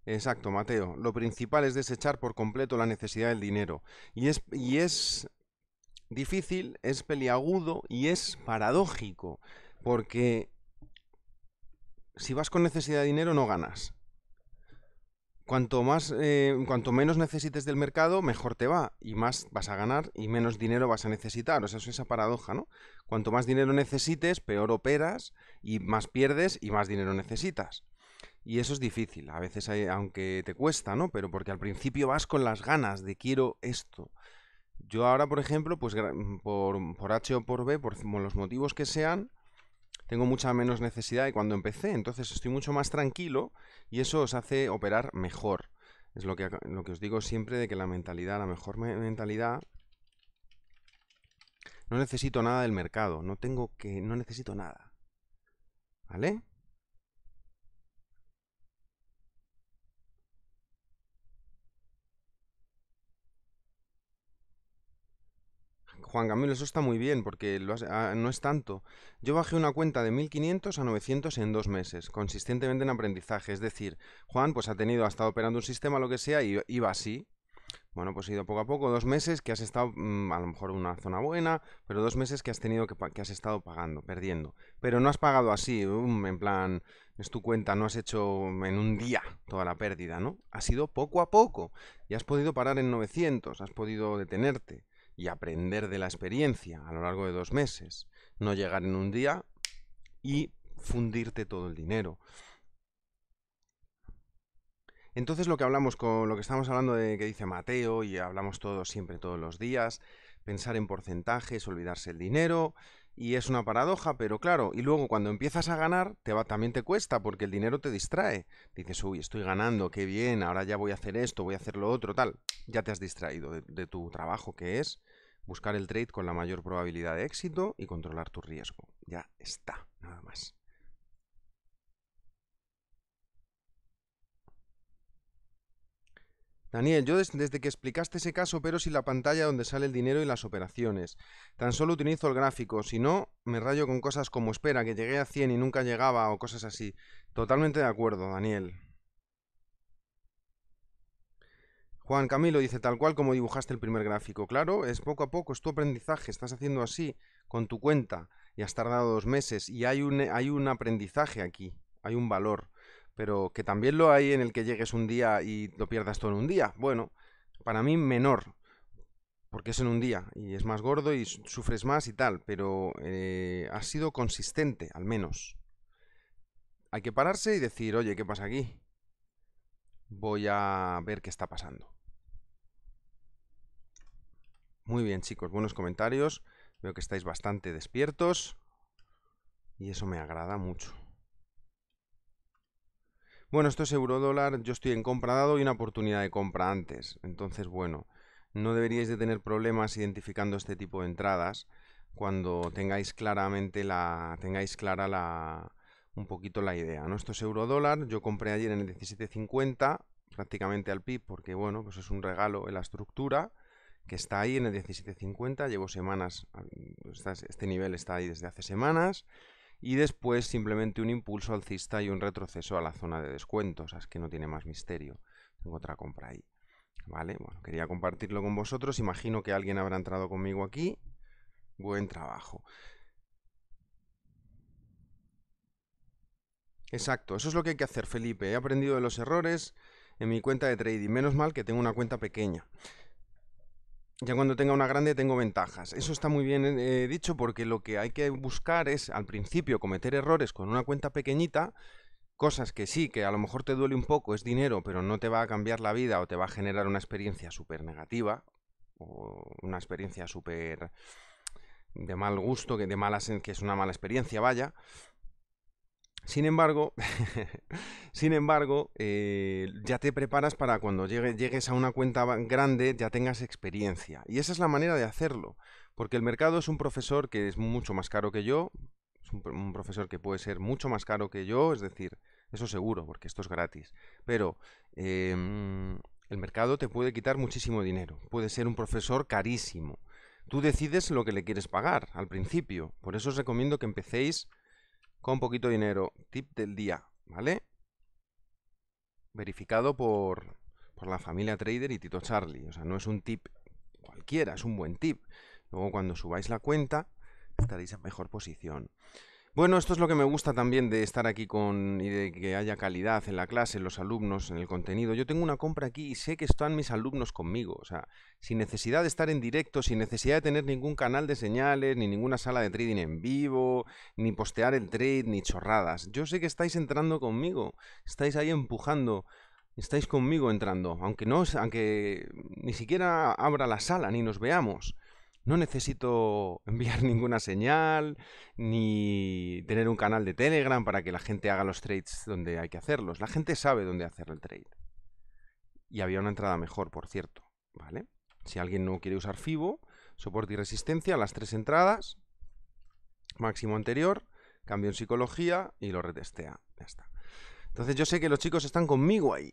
Exacto, Mateo. Lo principal es desechar por completo la necesidad del dinero. Y es, difícil, es peliagudo y es paradójico, porque si vas con necesidad de dinero no ganas. Cuanto, más, eh, cuanto menos necesites del mercado, mejor te va y más vas a ganar y menos dinero vas a necesitar. O sea, es esa paradoja, ¿no? Cuanto más dinero necesites, peor operas y más pierdes y más dinero necesitas. Y eso es difícil, a veces hay, aunque te cuesta, ¿no? Pero porque al principio vas con las ganas de quiero esto. Yo ahora, por ejemplo, pues por, por H o por B, por los motivos que sean, tengo mucha menos necesidad de cuando empecé, entonces estoy mucho más tranquilo y eso os hace operar mejor. Es lo que, lo que os digo siempre de que la mentalidad, la mejor mentalidad, no necesito nada del mercado, no tengo que, no necesito nada. ¿Vale? Juan Camilo, eso está muy bien porque ah, no es tanto. Yo bajé una cuenta de 1500 a 900 en dos meses, consistentemente en aprendizaje. Es decir, Juan pues ha tenido, ha estado operando un sistema, lo que sea, y iba así. Bueno, pues ha ido poco a poco, dos meses que has estado, mm, a lo mejor una zona buena, pero dos meses que has tenido que, has estado pagando, perdiendo. Pero no has pagado así, um, en plan, es tu cuenta, no has hecho en un día toda la pérdida, ¿no? Ha sido poco a poco y has podido parar en 900, has podido detenerte y aprender de la experiencia a lo largo de dos meses. No llegar en un día y fundirte todo el dinero. Entonces lo que hablamos con lo que estamos hablando de que dice Mateo y hablamos todos siempre todos los días, pensar en porcentajes, olvidarse el dinero, y es una paradoja, pero claro, y luego cuando empiezas a ganar, te va, también te cuesta porque el dinero te distrae. Dices, uy, estoy ganando, qué bien, ahora ya voy a hacer esto, voy a hacer lo otro, tal. Ya te has distraído de tu trabajo, que es buscar el trade con la mayor probabilidad de éxito y controlar tu riesgo. Ya está, nada más. Daniel, yo desde que explicaste ese caso, pero sin la pantalla donde sale el dinero y las operaciones. Tan solo utilizo el gráfico, si no, me rayo con cosas como espera, que llegué a 100 y nunca llegaba o cosas así. Totalmente de acuerdo, Daniel. Juan Camilo dice, tal cual como dibujaste el primer gráfico. Claro, es poco a poco, es tu aprendizaje, estás haciendo así, con tu cuenta, y has tardado dos meses, y hay un, hay un aprendizaje aquí, hay un valor pero que también lo hay en el que llegues un día y lo pierdas todo en un día. Bueno, para mí menor, porque es en un día y es más gordo y sufres más y tal, pero eh, ha sido consistente, al menos. Hay que pararse y decir, oye, ¿qué pasa aquí? Voy a ver qué está pasando. Muy bien, chicos, buenos comentarios. Veo que estáis bastante despiertos y eso me agrada mucho. Bueno, esto es euro dólar, yo estoy en compra dado y una oportunidad de compra antes. Entonces, bueno, no deberíais de tener problemas identificando este tipo de entradas cuando tengáis claramente la tengáis clara la un poquito la idea, ¿no? Esto es euro dólar, yo compré ayer en el 17.50 prácticamente al PIB porque bueno, pues es un regalo en la estructura que está ahí en el 17.50, llevo semanas este nivel está ahí desde hace semanas y después simplemente un impulso alcista y un retroceso a la zona de descuentos, o sea, es que no tiene más misterio. Tengo otra compra ahí. Vale, bueno, quería compartirlo con vosotros. Imagino que alguien habrá entrado conmigo aquí. Buen trabajo. Exacto, eso es lo que hay que hacer, Felipe. He aprendido de los errores en mi cuenta de trading. Menos mal que tengo una cuenta pequeña ya cuando tenga una grande tengo ventajas. Eso está muy bien eh, dicho porque lo que hay que buscar es al principio cometer errores con una cuenta pequeñita, cosas que sí, que a lo mejor te duele un poco, es dinero, pero no te va a cambiar la vida o te va a generar una experiencia súper negativa o una experiencia súper de mal gusto, que, de malas, que es una mala experiencia, vaya. Sin embargo, sin embargo, eh, ya te preparas para cuando llegues a una cuenta grande, ya tengas experiencia. Y esa es la manera de hacerlo, porque el mercado es un profesor que es mucho más caro que yo, es un, profesor que puede ser mucho más caro que yo, es decir, eso seguro, porque esto es gratis. Pero em, el mercado te puede quitar muchísimo dinero, puede ser un profesor carísimo. Tú decides lo que le quieres pagar al principio, por eso os recomiendo que empecéis con poquito dinero. Tip del día, ¿vale? Verificado por, por la familia Trader y Tito Charlie. O sea, no es un tip cualquiera, es un buen tip. Luego cuando subáis la cuenta estaréis en mejor posición. Bueno, esto es lo que me gusta también de estar aquí con y de que haya calidad en la clase, en los alumnos, en el contenido. Yo tengo una compra aquí y sé que están mis alumnos conmigo, o sea, sin necesidad de estar en directo, sin necesidad de tener ningún canal de señales, ni ninguna sala de trading en vivo, ni postear el trade, ni chorradas. Yo sé que estáis entrando conmigo, estáis ahí empujando estáis conmigo entrando, aunque no, aunque ni siquiera abra la sala ni nos veamos. No necesito enviar ninguna señal, ni tener un canal de Telegram para que la gente haga los trades donde hay que hacerlos. La gente sabe dónde hacer el trade. Y había una entrada mejor, por cierto. ¿Vale? Si alguien no quiere usar FIBO, soporte y resistencia, las tres entradas, máximo anterior, cambio en psicología y lo retestea. Ya está. Entonces yo sé que los chicos están conmigo ahí.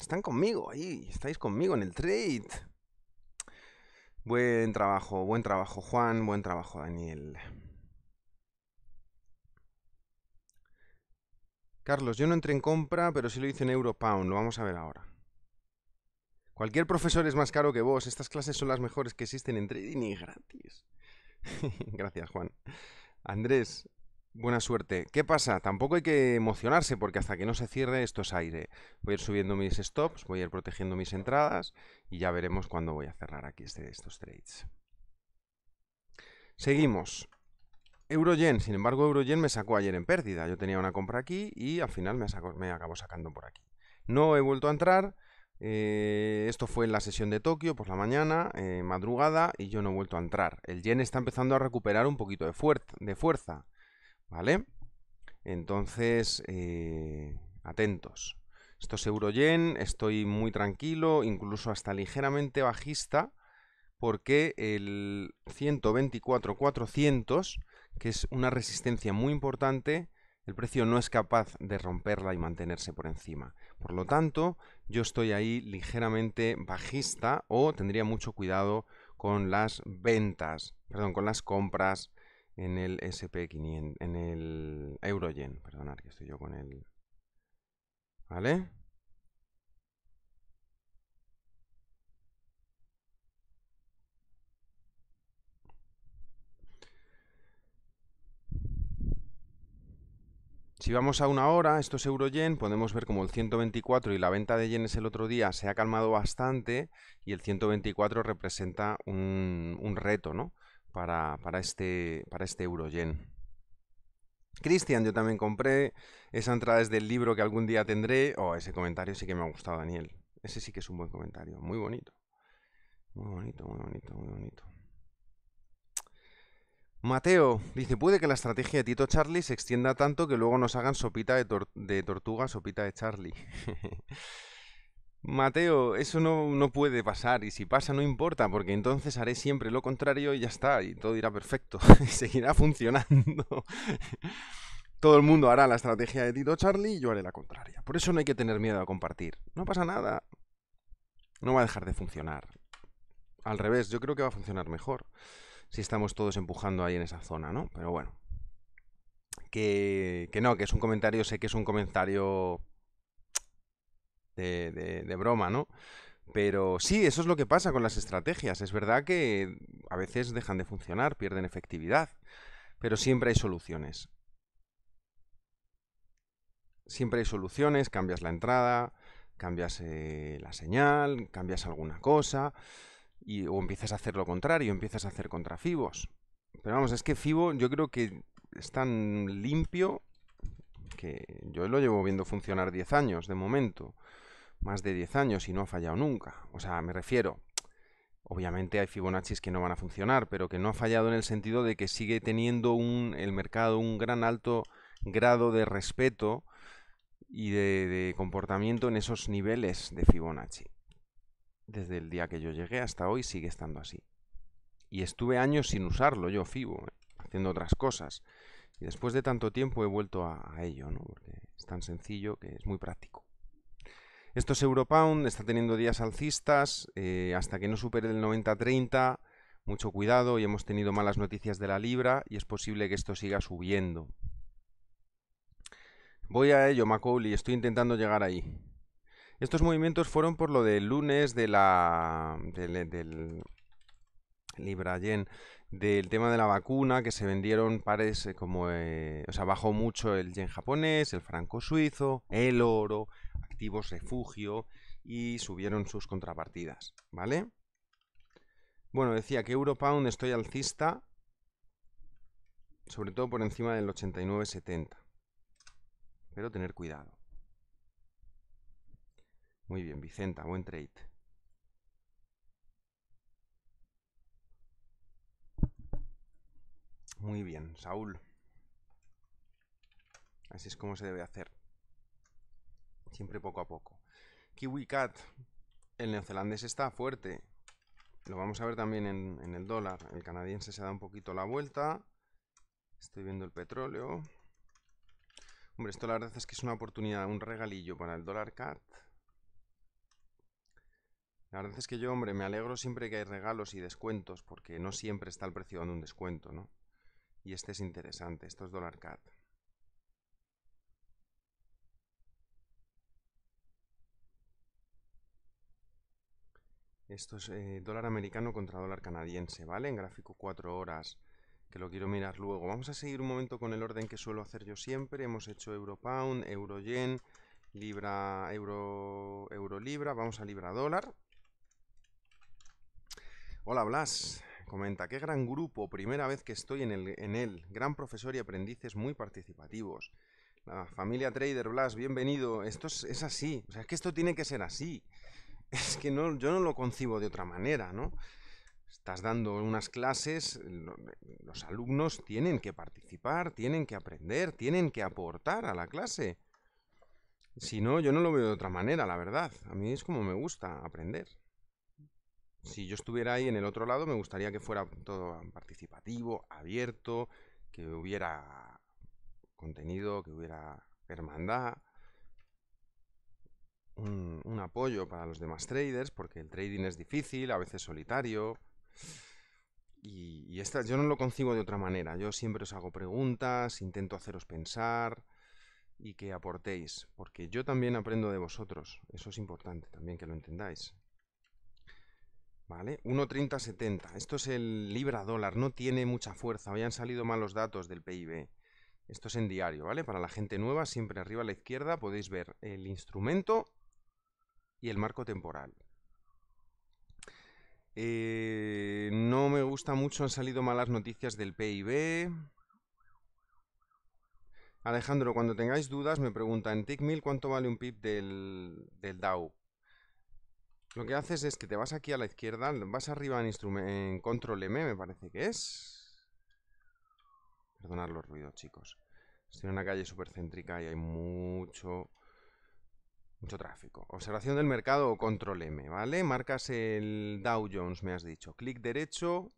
Están conmigo ahí. Estáis conmigo en el trade. Buen trabajo, buen trabajo Juan, buen trabajo Daniel. Carlos, yo no entré en compra, pero sí lo hice en Europound, lo vamos a ver ahora. Cualquier profesor es más caro que vos, estas clases son las mejores que existen en trading y gratis. Gracias, Juan. Andrés, Buena suerte. ¿Qué pasa? Tampoco hay que emocionarse porque hasta que no se cierre esto es aire. Voy a ir subiendo mis stops, voy a ir protegiendo mis entradas y ya veremos cuándo voy a cerrar aquí este, estos trades. Seguimos. Euroyen, sin embargo, Euroyen me sacó ayer en pérdida. Yo tenía una compra aquí y al final me, acabo me acabó sacando por aquí. No he vuelto a entrar. Eh, esto fue en la sesión de Tokio por la mañana, eh, madrugada, y yo no he vuelto a entrar. El yen está empezando a recuperar un poquito de, de fuerza. ¿Vale? Entonces, eh, atentos. Esto es Euroyen, estoy muy tranquilo, incluso hasta ligeramente bajista, porque el 124.400, que es una resistencia muy importante, el precio no es capaz de romperla y mantenerse por encima. Por lo tanto, yo estoy ahí ligeramente bajista o tendría mucho cuidado con las ventas, perdón, con las compras en el SP500, en el Euroyen, perdonad que estoy yo con el... ¿Vale? Si vamos a una hora, esto es euro/yen. podemos ver como el 124 y la venta de yenes el otro día se ha calmado bastante y el 124 representa un, un reto, ¿no? para, este, para este Cristian, yo también compré. Esa entrada es del libro que algún día tendré. Oh, ese comentario sí que me ha gustado, Daniel. Ese sí que es un buen comentario. Muy bonito. Muy bonito, muy bonito, muy bonito. Mateo dice, puede que la estrategia de Tito Charlie se extienda tanto que luego nos hagan sopita de, de tortuga, sopita de Charlie. Mateo, eso no, puede pasar y si pasa no importa porque entonces haré siempre lo contrario y ya está y todo irá perfecto, y seguirá funcionando. todo el mundo hará la estrategia de Tito Charlie y yo haré la contraria. Por eso no hay que tener miedo a compartir. No pasa nada. No va a dejar de funcionar. Al revés, yo creo que va a funcionar mejor si estamos todos empujando ahí en esa zona, ¿no? Pero bueno. Que, que no, que es un comentario, sé que es un comentario de, broma, ¿no? Pero sí, eso es lo que pasa con las estrategias. Es verdad que a veces dejan de funcionar, pierden efectividad, pero siempre hay soluciones. Siempre hay soluciones, cambias la entrada, cambias eh, la señal, cambias alguna cosa, y, o empiezas a hacer lo contrario, empiezas a hacer contra Fibos. Pero vamos, es que Fibo yo creo que es tan limpio que yo lo llevo viendo funcionar 10 años de momento más de 10 años y no ha fallado nunca. O sea, me refiero, obviamente hay Fibonacci que no van a funcionar, pero que no ha fallado en el sentido de que sigue teniendo un, el mercado un gran alto grado de respeto y de, comportamiento en esos niveles de Fibonacci. Desde el día que yo llegué hasta hoy sigue estando así. Y estuve años sin usarlo yo, Fibo, eh, haciendo otras cosas. Y después de tanto tiempo he vuelto a, a ello, ¿no? porque es tan sencillo que es muy práctico. Estos Europound está teniendo días alcistas eh, hasta que no supere el 90-30. Mucho cuidado, y hemos tenido malas noticias de la libra y es posible que esto siga subiendo. Voy a ello, Macaulay, estoy intentando llegar ahí. Estos movimientos fueron por lo del lunes de la. del, Libra Yen del tema de la vacuna, que se vendieron pares eh, como... Eh, o sea, bajó mucho el yen japonés, el franco suizo, el oro, activos refugio y subieron sus contrapartidas, ¿vale? Bueno, decía que Europound estoy alcista, sobre todo por encima del 89.70. Pero tener cuidado. Muy bien, Vicenta, buen trade. Muy bien, Saúl. Así es como se debe hacer. Siempre poco a poco. KiwiCat, el neozelandés está fuerte. Lo vamos a ver también en, el dólar. El canadiense se da un poquito la vuelta. Estoy viendo el petróleo. Hombre, esto la verdad es que es una oportunidad, un regalillo para el dólar cat. La verdad es que yo, hombre, me alegro siempre que hay regalos y descuentos, porque no siempre está el precio dando un descuento, ¿no? Y este es interesante, esto es dólar cat. Esto es eh, dólar americano contra dólar canadiense, ¿vale? En gráfico 4 horas, que lo quiero mirar luego. Vamos a seguir un momento con el orden que suelo hacer yo siempre. Hemos hecho euro pound, euro yen, libra, euro, euro libra. Vamos a libra dólar. Hola Blas, comenta, qué gran grupo, primera vez que estoy en, el, en él. Gran profesor y aprendices muy participativos. La familia Trader Blas, bienvenido. Esto es, es así, o sea, es que esto tiene que ser así es que no, yo no lo concibo de otra manera, ¿no? Estás dando unas clases, los alumnos tienen que participar, tienen que aprender, tienen que aportar a la clase. Si no, yo no lo veo de otra manera, la verdad. A mí es como me gusta aprender. Si yo estuviera ahí en el otro lado, me gustaría que fuera todo participativo, abierto, que hubiera contenido, que hubiera hermandad un, apoyo para los demás traders, porque el trading es difícil, a veces solitario. Y, yo no lo concibo de otra manera. Yo siempre os hago preguntas, intento haceros pensar y que aportéis, porque yo también aprendo de vosotros. Eso es importante también que lo entendáis. ¿Vale? 1.3070. Esto es el libra dólar, no tiene mucha fuerza. Hoy han salido malos datos del PIB. Esto es en diario, ¿vale? Para la gente nueva, siempre arriba a la izquierda podéis ver el instrumento y el marco temporal. Eh, no me gusta mucho, han salido malas noticias del PIB. Alejandro, cuando tengáis dudas, me pregunta en Tickmill cuánto vale un PIB del, del DAO. Lo que haces es que te vas aquí a la izquierda, vas arriba en, en control M, me parece que es. Perdonad los ruidos, chicos. Estoy en una calle supercéntrica y hay mucho, mucho tráfico. Observación del mercado o control M, ¿vale? Marcas el Dow Jones, me has dicho. Clic derecho.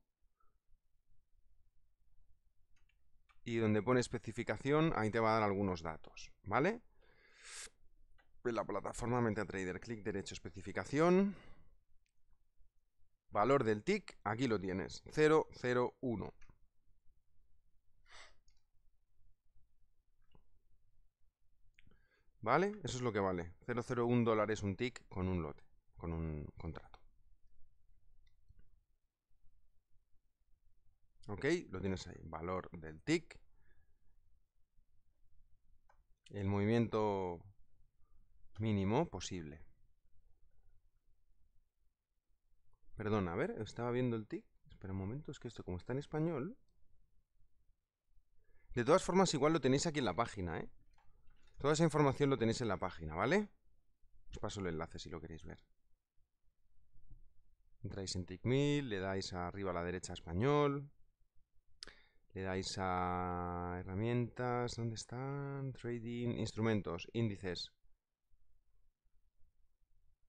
Y donde pone especificación, ahí te va a dar algunos datos, ¿vale? En la plataforma MetaTrader, clic derecho, especificación. Valor del TIC, aquí lo tienes, 001. ¿Vale? Eso es lo que vale. 0,01 dólares es un tick con un lote, con un contrato. ¿Ok? Lo tienes ahí. Valor del tick. El movimiento mínimo posible. Perdón, a ver, estaba viendo el tick. Espera un momento, es que esto como está en español... De todas formas, igual lo tenéis aquí en la página, ¿eh? Toda esa información lo tenéis en la página, ¿vale? Os paso el enlace si lo queréis ver. Entráis en TICMIL, le dais arriba a la derecha español, le dais a herramientas, ¿dónde están? Trading, instrumentos, índices.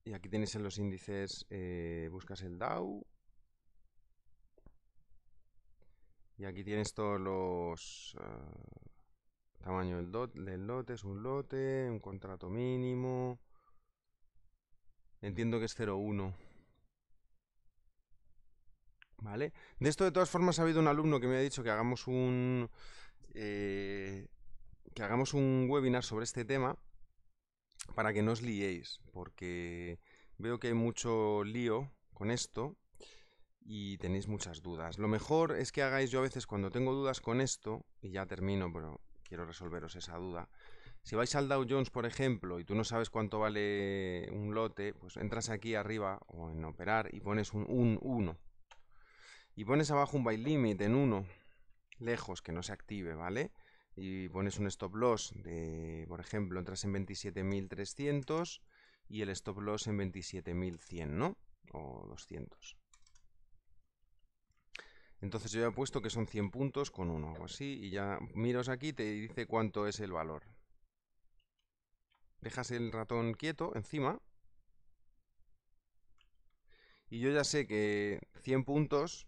Y aquí tenéis en los índices, eh, buscas el DAO. Y aquí tienes todos los... Eh, Tamaño del, lote es un lote, un contrato mínimo. Entiendo que es 0,1. ¿Vale? De esto, de todas formas, ha habido un alumno que me ha dicho que hagamos un. Eh, que hagamos un webinar sobre este tema para que no os liéis, porque veo que hay mucho lío con esto y tenéis muchas dudas. Lo mejor es que hagáis yo a veces cuando tengo dudas con esto, y ya termino, pero quiero resolveros esa duda. Si vais al Dow Jones, por ejemplo, y tú no sabes cuánto vale un lote, pues entras aquí arriba o en operar y pones un 1 y pones abajo un buy limit en 1, lejos, que no se active, ¿vale? Y pones un stop loss de, por ejemplo, entras en 27.300 y el stop loss en 27.100, ¿no? O 200. Entonces yo ya he puesto que son 100 puntos con uno o así y ya miros aquí te dice cuánto es el valor. Dejas el ratón quieto encima y yo ya sé que 100 puntos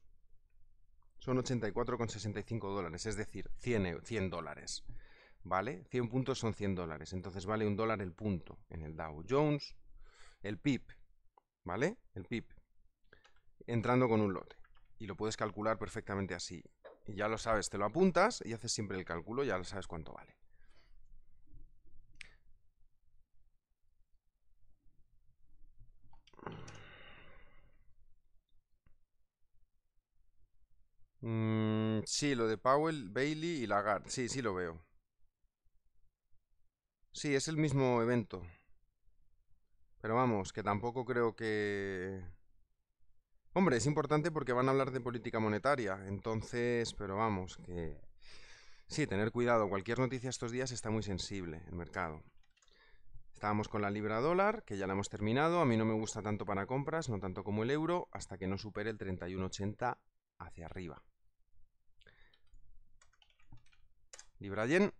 son 84,65 dólares, es decir, 100, e, dólares. ¿Vale? 100 puntos son 100 dólares, entonces vale un dólar el punto en el Dow Jones, el pip, ¿vale? El PIB, entrando con un lote y lo puedes calcular perfectamente así. Y ya lo sabes, te lo apuntas y haces siempre el cálculo, ya lo sabes cuánto vale. Mm, sí, lo de Powell, Bailey y Lagarde. Sí, sí lo veo. Sí, es el mismo evento. Pero vamos, que tampoco creo que... Hombre, es importante porque van a hablar de política monetaria, entonces, pero vamos, que... Sí, tener cuidado, cualquier noticia estos días está muy sensible, el mercado. Estábamos con la libra dólar, que ya la hemos terminado. A mí no me gusta tanto para compras, no tanto como el euro, hasta que no supere el 31.80 hacia arriba. Libra yen,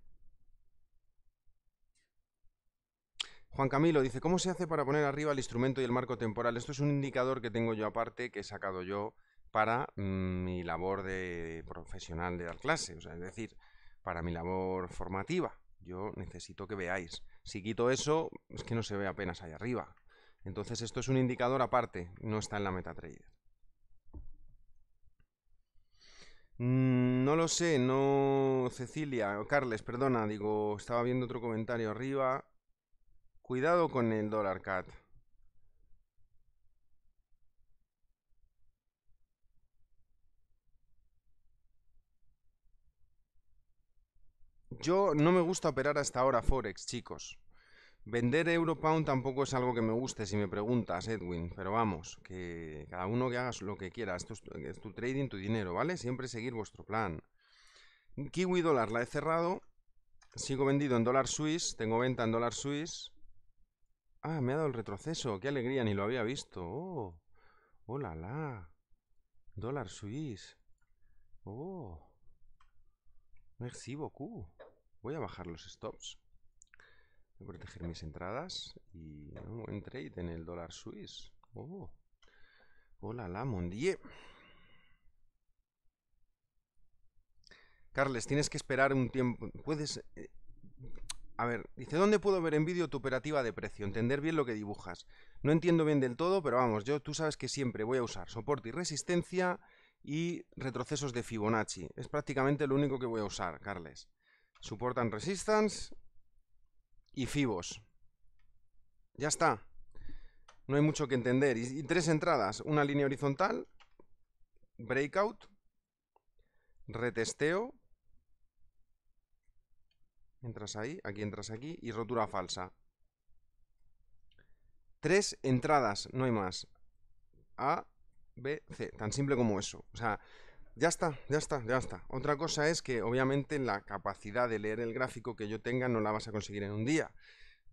Juan Camilo dice, ¿cómo se hace para poner arriba el instrumento y el marco temporal? Esto es un indicador que tengo yo aparte, que he sacado yo para mm, mi labor de profesional de dar clase, es decir, para mi labor formativa. Yo necesito que veáis. Si quito eso, es que no se ve apenas ahí arriba. Entonces esto es un indicador aparte, no está en la MetaTrader. Mm, no lo sé, no, Cecilia, Carles, perdona, digo, estaba viendo otro comentario arriba. Cuidado con el dólar cat. Yo no me gusta operar hasta ahora Forex, chicos. Vender pound tampoco es algo que me guste, si me preguntas, Edwin. Pero vamos, que cada uno que hagas lo que quiera. Esto es tu, trading, tu dinero, ¿vale? Siempre seguir vuestro plan. Kiwi dólar la he cerrado. Sigo vendido en dólar suiz. Tengo venta en dólar suiz. Ah, me ha dado el retroceso. ¡Qué alegría! Ni lo había visto. ¡Oh! hola, la, Dólar Suisse! ¡Oh! Merci beaucoup. Voy a bajar los stops. Voy a proteger mis entradas. Y un buen trade en el dólar Suisse. ¡Oh! hola, la, la! Carles, tienes que esperar un tiempo. Puedes. Eh, a ver, dice, ¿dónde puedo ver en vídeo tu operativa de precio? Entender bien lo que dibujas. No entiendo bien del todo, pero vamos, yo tú sabes que siempre voy a usar soporte y resistencia y retrocesos de Fibonacci. Es prácticamente lo único que voy a usar, Carles. Support and Resistance y Fibos. Ya está. No hay mucho que entender. Y, y tres entradas. Una línea horizontal, breakout, retesteo Entras ahí, aquí entras aquí y rotura falsa. Tres entradas, no hay más. A, B, C, tan simple como eso. O sea, ya está, ya está, ya está. Otra cosa es que obviamente la capacidad de leer el gráfico que yo tenga no la vas a conseguir en un día.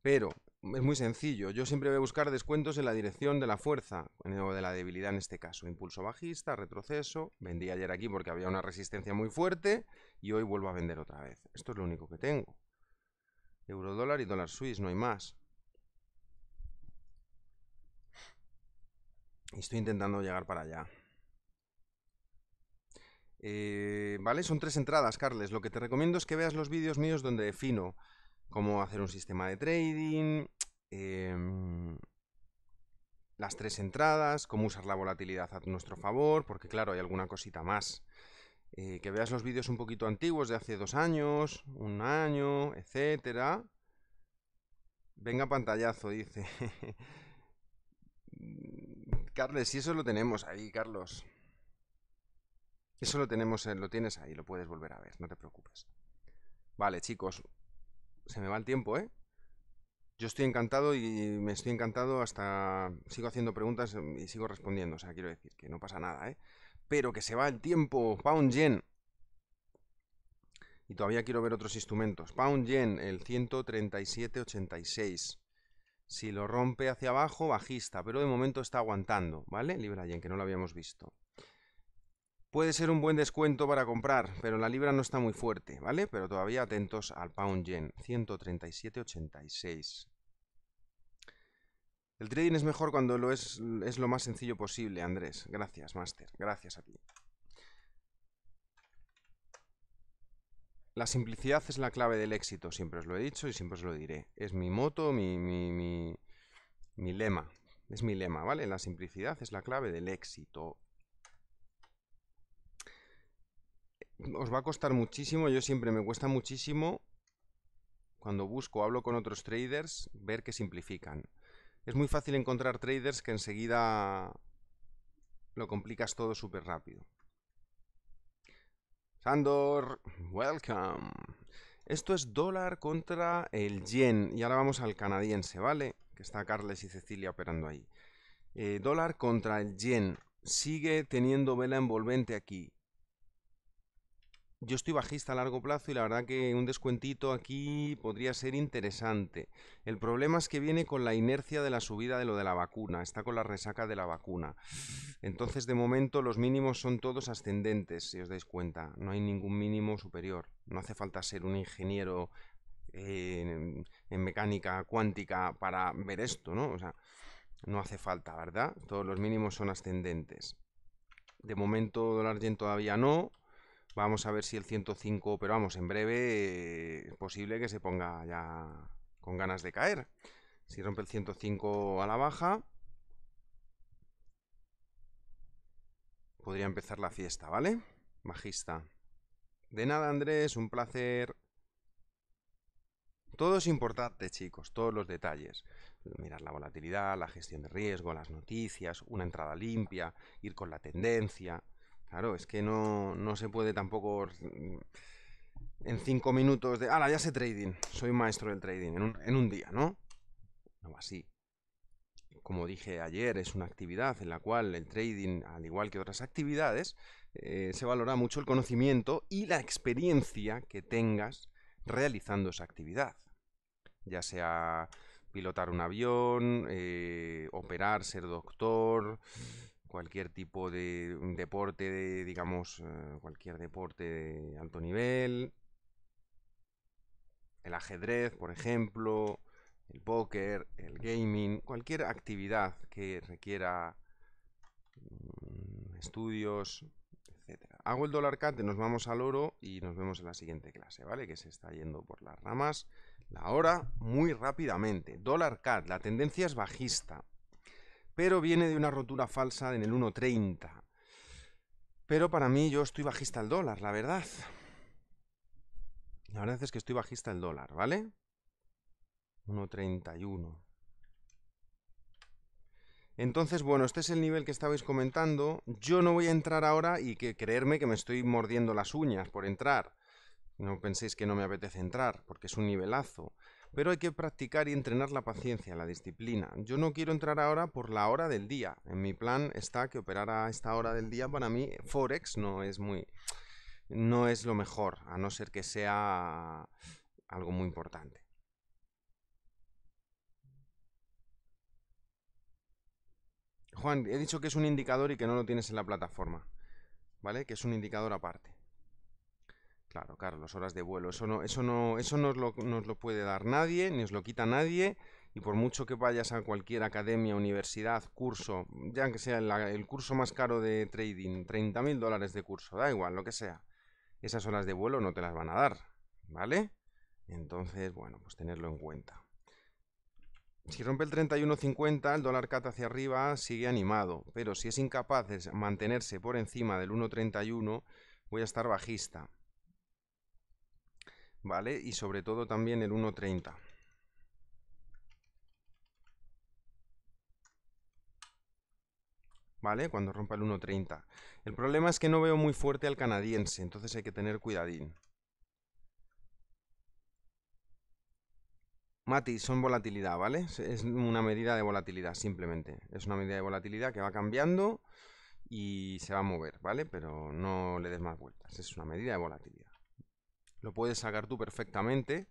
Pero es muy sencillo. Yo siempre voy a buscar descuentos en la dirección de la fuerza, o de la debilidad en este caso. Impulso bajista, retroceso. Vendí ayer aquí porque había una resistencia muy fuerte y hoy vuelvo a vender otra vez. Esto es lo único que tengo. Euro dólar y dólar suiz, no hay más. Estoy intentando llegar para allá. Eh, vale, son tres entradas, Carles. Lo que te recomiendo es que veas los vídeos míos donde defino cómo hacer un sistema de trading, em, las tres entradas, cómo usar la volatilidad a nuestro favor, porque claro, hay alguna cosita más. Eh, que veas los vídeos un poquito antiguos de hace dos años, un año, etcétera. Venga pantallazo, dice. Carlos, si eso lo tenemos ahí, Carlos. Eso lo tenemos, eh, lo tienes ahí, lo puedes volver a ver, no te preocupes. Vale, chicos, se me va el tiempo, ¿eh? Yo estoy encantado y me estoy encantado hasta... Sigo haciendo preguntas em, y sigo respondiendo, o sea, quiero decir que no pasa nada, ¿eh? Pero que se va el tiempo, Pound Yen. Y todavía quiero ver otros instrumentos. Pound Yen, el 137.86. Si lo rompe hacia abajo, bajista, pero de momento está aguantando, ¿vale? Libra Yen, que no lo habíamos visto. Puede ser un buen descuento para comprar, pero la libra no está muy fuerte, ¿vale? Pero todavía atentos al pound yen, 137.86. El trading es mejor cuando lo es, es lo más sencillo posible, Andrés. Gracias, Master. Gracias a ti. La simplicidad es la clave del éxito, siempre os lo he dicho y siempre os lo diré. Es mi moto, mi, mi, mi, mi lema. Es mi lema, ¿vale? La simplicidad es la clave del éxito. os va a costar muchísimo, yo siempre me cuesta muchísimo cuando busco, hablo con otros traders, ver que simplifican. Es muy fácil encontrar traders que enseguida lo complicas todo súper rápido. Sandor, welcome. Esto es dólar contra el yen. Y ahora vamos al canadiense, ¿vale? Que está Carles y Cecilia operando ahí. Eh, dólar contra el yen. Sigue teniendo vela envolvente aquí. Yo estoy bajista a largo plazo y la verdad que un descuentito aquí podría ser interesante. El problema es que viene con la inercia de la subida de lo de la vacuna, está con la resaca de la vacuna. Entonces, de momento, los mínimos son todos ascendentes, si os dais cuenta. No hay ningún mínimo superior. No hace falta ser un ingeniero eh, en, mecánica cuántica para ver esto, ¿no? O sea, no hace falta, ¿verdad? Todos los mínimos son ascendentes. De momento, dólar yen todavía no. Vamos a ver si el 105, pero vamos, en breve es posible que se ponga ya con ganas de caer. Si rompe el 105 a la baja, podría empezar la fiesta, ¿vale? Majista. De nada, Andrés, un placer. Todo es importante, chicos, todos los detalles. Mirar la volatilidad, la gestión de riesgo, las noticias, una entrada limpia, ir con la tendencia. Claro, es que no, se puede tampoco mm, en cinco minutos de, "Ah, ya sé trading, soy maestro del trading, en un, día, ¿no? No, así. Como dije ayer, es una actividad en la cual el trading, al igual que otras actividades, eh, se valora mucho el conocimiento y la experiencia que tengas realizando esa actividad. Ya sea pilotar un avión, eh, operar, ser doctor, cualquier tipo de deporte, de, digamos, eh, cualquier deporte de alto nivel, el ajedrez, por ejemplo, el póker, el gaming, cualquier actividad que requiera mm, estudios, etcétera. Hago el dólar cat, nos vamos al oro y nos vemos en la siguiente clase, ¿vale? Que se está yendo por las ramas. La hora muy rápidamente. Dollar cat, la tendencia es bajista pero viene de una rotura falsa en el 1.30. Pero para mí yo estoy bajista al dólar, la verdad. La verdad es que estoy bajista el dólar, ¿vale? 1.31. Entonces, bueno, este es el nivel que estabais comentando. Yo no voy a entrar ahora y que creerme que me estoy mordiendo las uñas por entrar. No penséis que no me apetece entrar, porque es un nivelazo. Pero hay que practicar y entrenar la paciencia, la disciplina. Yo no quiero entrar ahora por la hora del día. En mi plan está que operar a esta hora del día para mí Forex no es muy no es lo mejor, a no ser que sea algo muy importante. Juan, he dicho que es un indicador y que no lo tienes en la plataforma, ¿vale? Que es un indicador aparte. Claro, claro, las horas de vuelo. Eso no, eso no, eso nos lo, nos lo puede dar nadie, ni os lo quita nadie. Y por mucho que vayas a cualquier academia, universidad, curso, ya que sea el, curso más caro de trading, 30.000 dólares de curso, da igual, lo que sea, esas horas de vuelo no te las van a dar, ¿vale? Entonces, bueno, pues tenerlo en cuenta. Si rompe el 31.50, el dólar cata hacia arriba sigue animado, pero si es incapaz de mantenerse por encima del 1.31, voy a estar bajista. ¿vale? Y sobre todo también el 1.30. ¿Vale? Cuando rompa el 1.30. El problema es que no veo muy fuerte al canadiense, entonces hay que tener cuidadín. Mati, son volatilidad, ¿vale? Es una medida de volatilidad, simplemente. Es una medida de volatilidad que va cambiando y se va a mover, ¿vale? Pero no le des más vueltas, es una medida de volatilidad. Lo puedes sacar tú perfectamente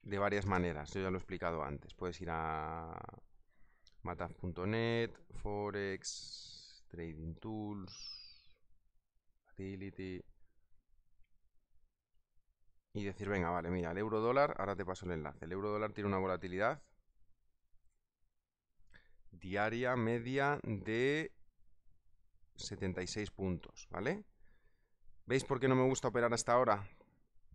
de varias maneras. Yo ya lo he explicado antes. Puedes ir a mataf.net, forex, trading tools, volatility y decir, venga, vale, mira, el euro dólar, ahora te paso el enlace. El euro dólar tiene una volatilidad diaria media de 76 puntos, ¿vale? ¿Veis por qué no me gusta operar hasta ahora?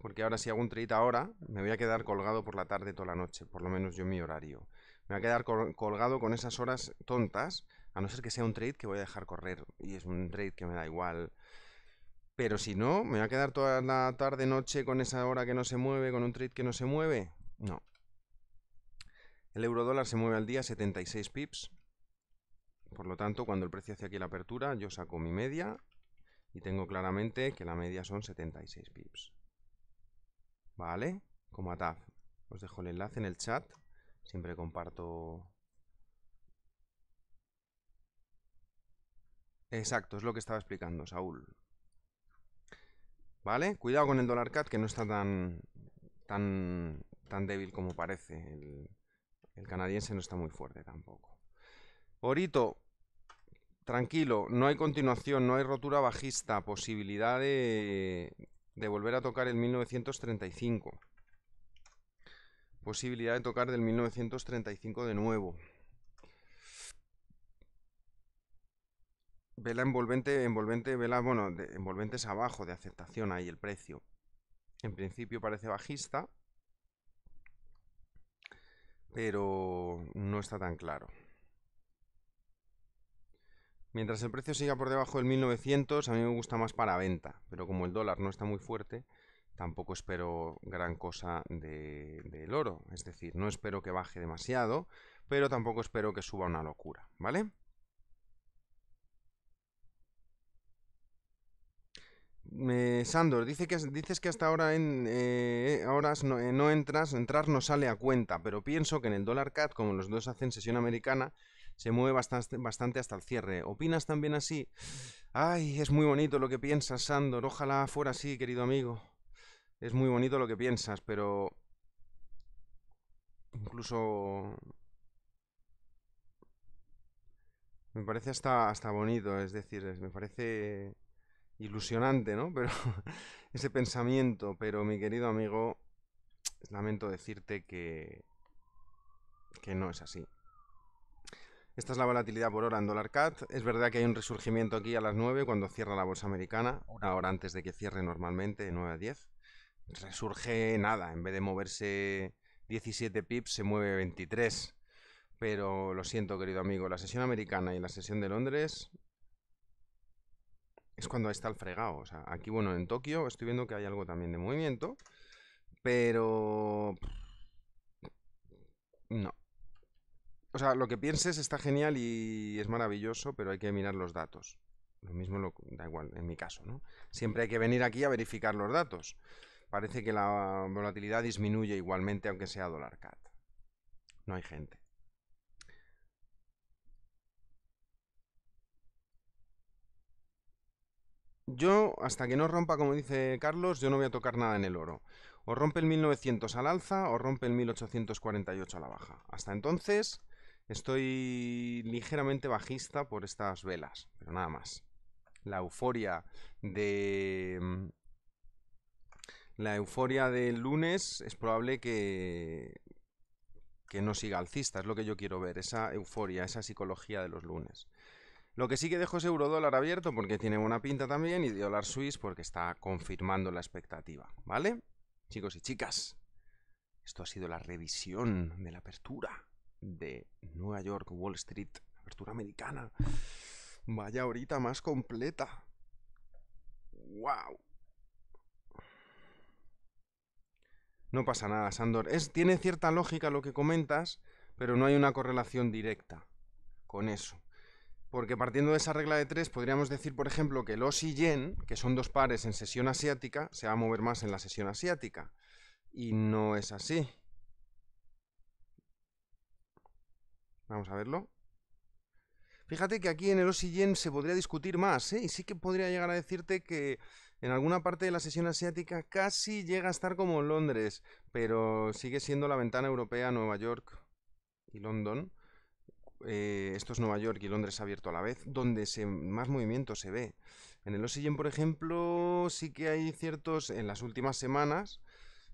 porque ahora si hago un trade ahora, me voy a quedar colgado por la tarde toda la noche, por lo menos yo en mi horario. Me voy a quedar colgado con esas horas tontas, a no ser que sea un trade que voy a dejar correr, y es un trade que me da igual. Pero si no, me voy a quedar toda la tarde, noche con esa hora que no se mueve, con un trade que no se mueve. No. El euro dólar se mueve al día 76 pips. Por lo tanto, cuando el precio hace aquí la apertura, yo saco mi media y tengo claramente que la media son 76 pips. ¿vale? Como a Os dejo el enlace en el chat. Siempre comparto... Exacto, es lo que estaba explicando, Saúl. ¿Vale? Cuidado con el dólar cat, que no está tan, tan, débil como parece. El, el canadiense no está muy fuerte tampoco. Orito, tranquilo, no hay continuación, no hay rotura bajista, posibilidad de, de volver a tocar el 1935. Posibilidad de tocar del 1935 de nuevo. Vela envolvente, envolvente, vela, bueno, de, abajo de aceptación ahí el precio. En principio parece bajista, pero no está tan claro. Mientras el precio siga por debajo del 1900, a mí me gusta más para venta, pero como el dólar no está muy fuerte, tampoco espero gran cosa del oro. Es decir, no espero que baje demasiado, pero tampoco espero que suba una locura, ¿vale? Sandor, dice que, dices que hasta ahora en eh, eh, no, entras, entrar no sale a cuenta, pero pienso que en el dólar cat, como los dos hacen sesión americana, se mueve bastante, bastante hasta el cierre. ¿Opinas también así? Ay, es muy bonito lo que piensas, Sandor. Ojalá fuera así, querido amigo. Es muy bonito lo que piensas, pero... Incluso... Me parece hasta, hasta bonito, es decir, me parece ilusionante, ¿no? Pero ese pensamiento, pero mi querido amigo, lamento decirte que que no es así. Esta es la volatilidad por hora en dólar CAD. Es verdad que hay un resurgimiento aquí a las 9 cuando cierra la bolsa americana, una hora antes de que cierre normalmente, de 9 a 10. Resurge nada, en vez de moverse 17 pips se mueve 23. Pero lo siento, querido amigo, la sesión americana y la sesión de Londres es cuando está el fregado. O sea, aquí, bueno, en Tokio estoy viendo que hay algo también de movimiento, pero... No, o sea, lo que pienses está genial y es maravilloso, pero hay que mirar los datos. Lo mismo, da igual, en mi caso, ¿no? Siempre hay que venir aquí a verificar los datos. Parece que la volatilidad disminuye igualmente, aunque sea dólar cat. No hay gente. Yo, hasta que no rompa, como dice Carlos, yo no voy a tocar nada en el oro. O rompe el 1900 al alza o rompe el 1848 a la baja. Hasta entonces, Estoy ligeramente bajista por estas velas, pero nada más. La euforia de... Mm, la euforia del lunes es probable que que no siga alcista, es lo que yo quiero ver, esa euforia, esa psicología de los lunes. Lo que sí que dejo es eurodólar abierto porque tiene buena pinta también y dólar suiz porque está confirmando la expectativa, ¿vale? Chicos y chicas, esto ha sido la revisión de la apertura de Nueva York, Wall Street, apertura americana. Vaya horita más completa. ¡Wow! No pasa nada, Sandor. Es, tiene cierta lógica lo que comentas, pero no hay una correlación directa con eso. Porque partiendo de esa regla de tres, podríamos decir, por ejemplo, que los y yen, que son dos pares en sesión asiática, se va a mover más en la sesión asiática. Y no es así. Vamos a verlo. Fíjate que aquí en el OSIGEN se podría discutir más, ¿eh? Y sí que podría llegar a decirte que en alguna parte de la sesión asiática casi llega a estar como Londres, pero sigue siendo la ventana europea Nueva York y London. Eh, esto es Nueva York y Londres abierto a la vez, donde más movimiento se ve. En el OSIGEN, por ejemplo, sí que hay ciertos, en las últimas semanas,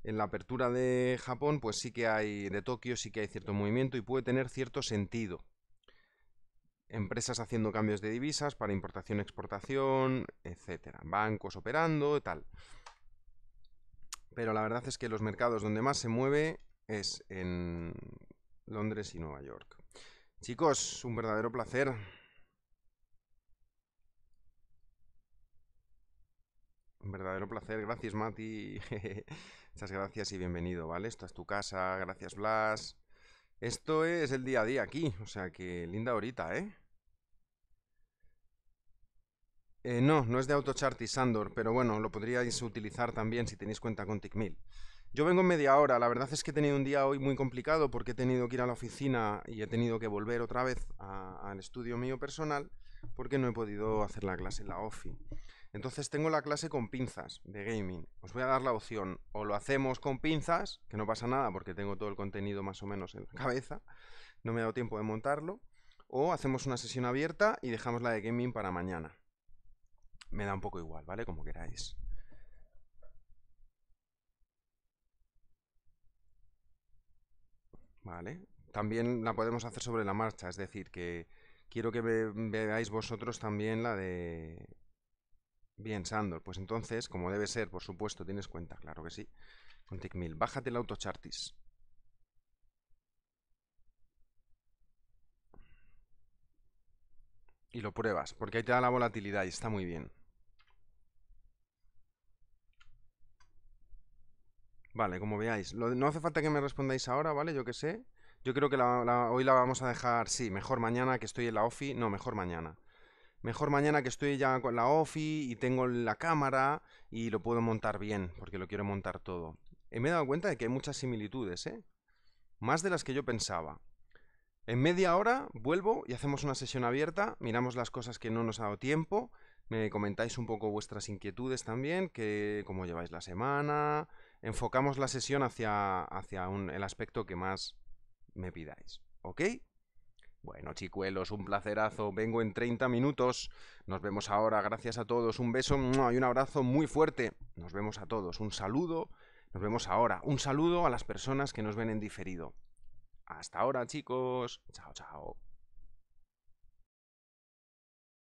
en la apertura de Japón, pues sí que hay, de Tokio sí que hay cierto movimiento y puede tener cierto sentido. Empresas haciendo cambios de divisas para importación, exportación, etcétera. Bancos operando, tal. Pero la verdad es que los mercados donde más se mueve es en Londres y Nueva York. Chicos, un verdadero placer. Un verdadero placer, gracias Mati. Muchas gracias y bienvenido, ¿vale? Esto es tu casa, gracias Blas. Esto es el día a día aquí, o sea que linda horita, ¿eh? eh no, no es de AutoChart y Sandor, pero bueno, lo podríais utilizar también si tenéis cuenta con TICMIL. Yo vengo en media hora, la verdad es que he tenido un día hoy muy complicado porque he tenido que ir a la oficina y he tenido que volver otra vez al estudio mío personal porque no he podido hacer la clase en la OFI. Entonces tengo la clase con pinzas de gaming. Os voy a dar la opción, o lo hacemos con pinzas, que no pasa nada porque tengo todo el contenido más o menos en la cabeza, no me ha dado tiempo de montarlo, o hacemos una sesión abierta y dejamos la de gaming para mañana. Me da un poco igual, ¿vale? Como queráis. Vale, también la podemos hacer sobre la marcha, es decir, que quiero que veáis vosotros también la de Bien, Sandor, pues entonces, como debe ser, por supuesto, tienes cuenta, claro que sí. Con Mil, bájate el autochartis. Y lo pruebas, porque ahí te da la volatilidad y está muy bien. Vale, como veáis, no hace falta que me respondáis ahora, ¿vale? Yo que sé. Yo creo que hoy la vamos a dejar, sí, mejor mañana que estoy en la OFI, no, mejor mañana mejor mañana que estoy ya con la OFI y tengo la cámara y lo puedo montar bien, porque lo quiero montar todo. Y eh, me he dado cuenta de que hay muchas similitudes, ¿eh? Más de las que yo pensaba. En media hora vuelvo y hacemos una sesión abierta, miramos las cosas que no nos ha dado tiempo, me comentáis un poco vuestras inquietudes también, que cómo lleváis la semana, enfocamos la sesión hacia, hacia el aspecto que más me pidáis, ¿ok? Bueno, chicuelos, un placerazo. Vengo en 30 minutos. Nos vemos ahora. Gracias a todos. Un beso y un abrazo muy fuerte. Nos vemos a todos. Un saludo. Nos vemos ahora. Un saludo a las personas que nos ven en diferido. Hasta ahora, chicos. Chao, chao.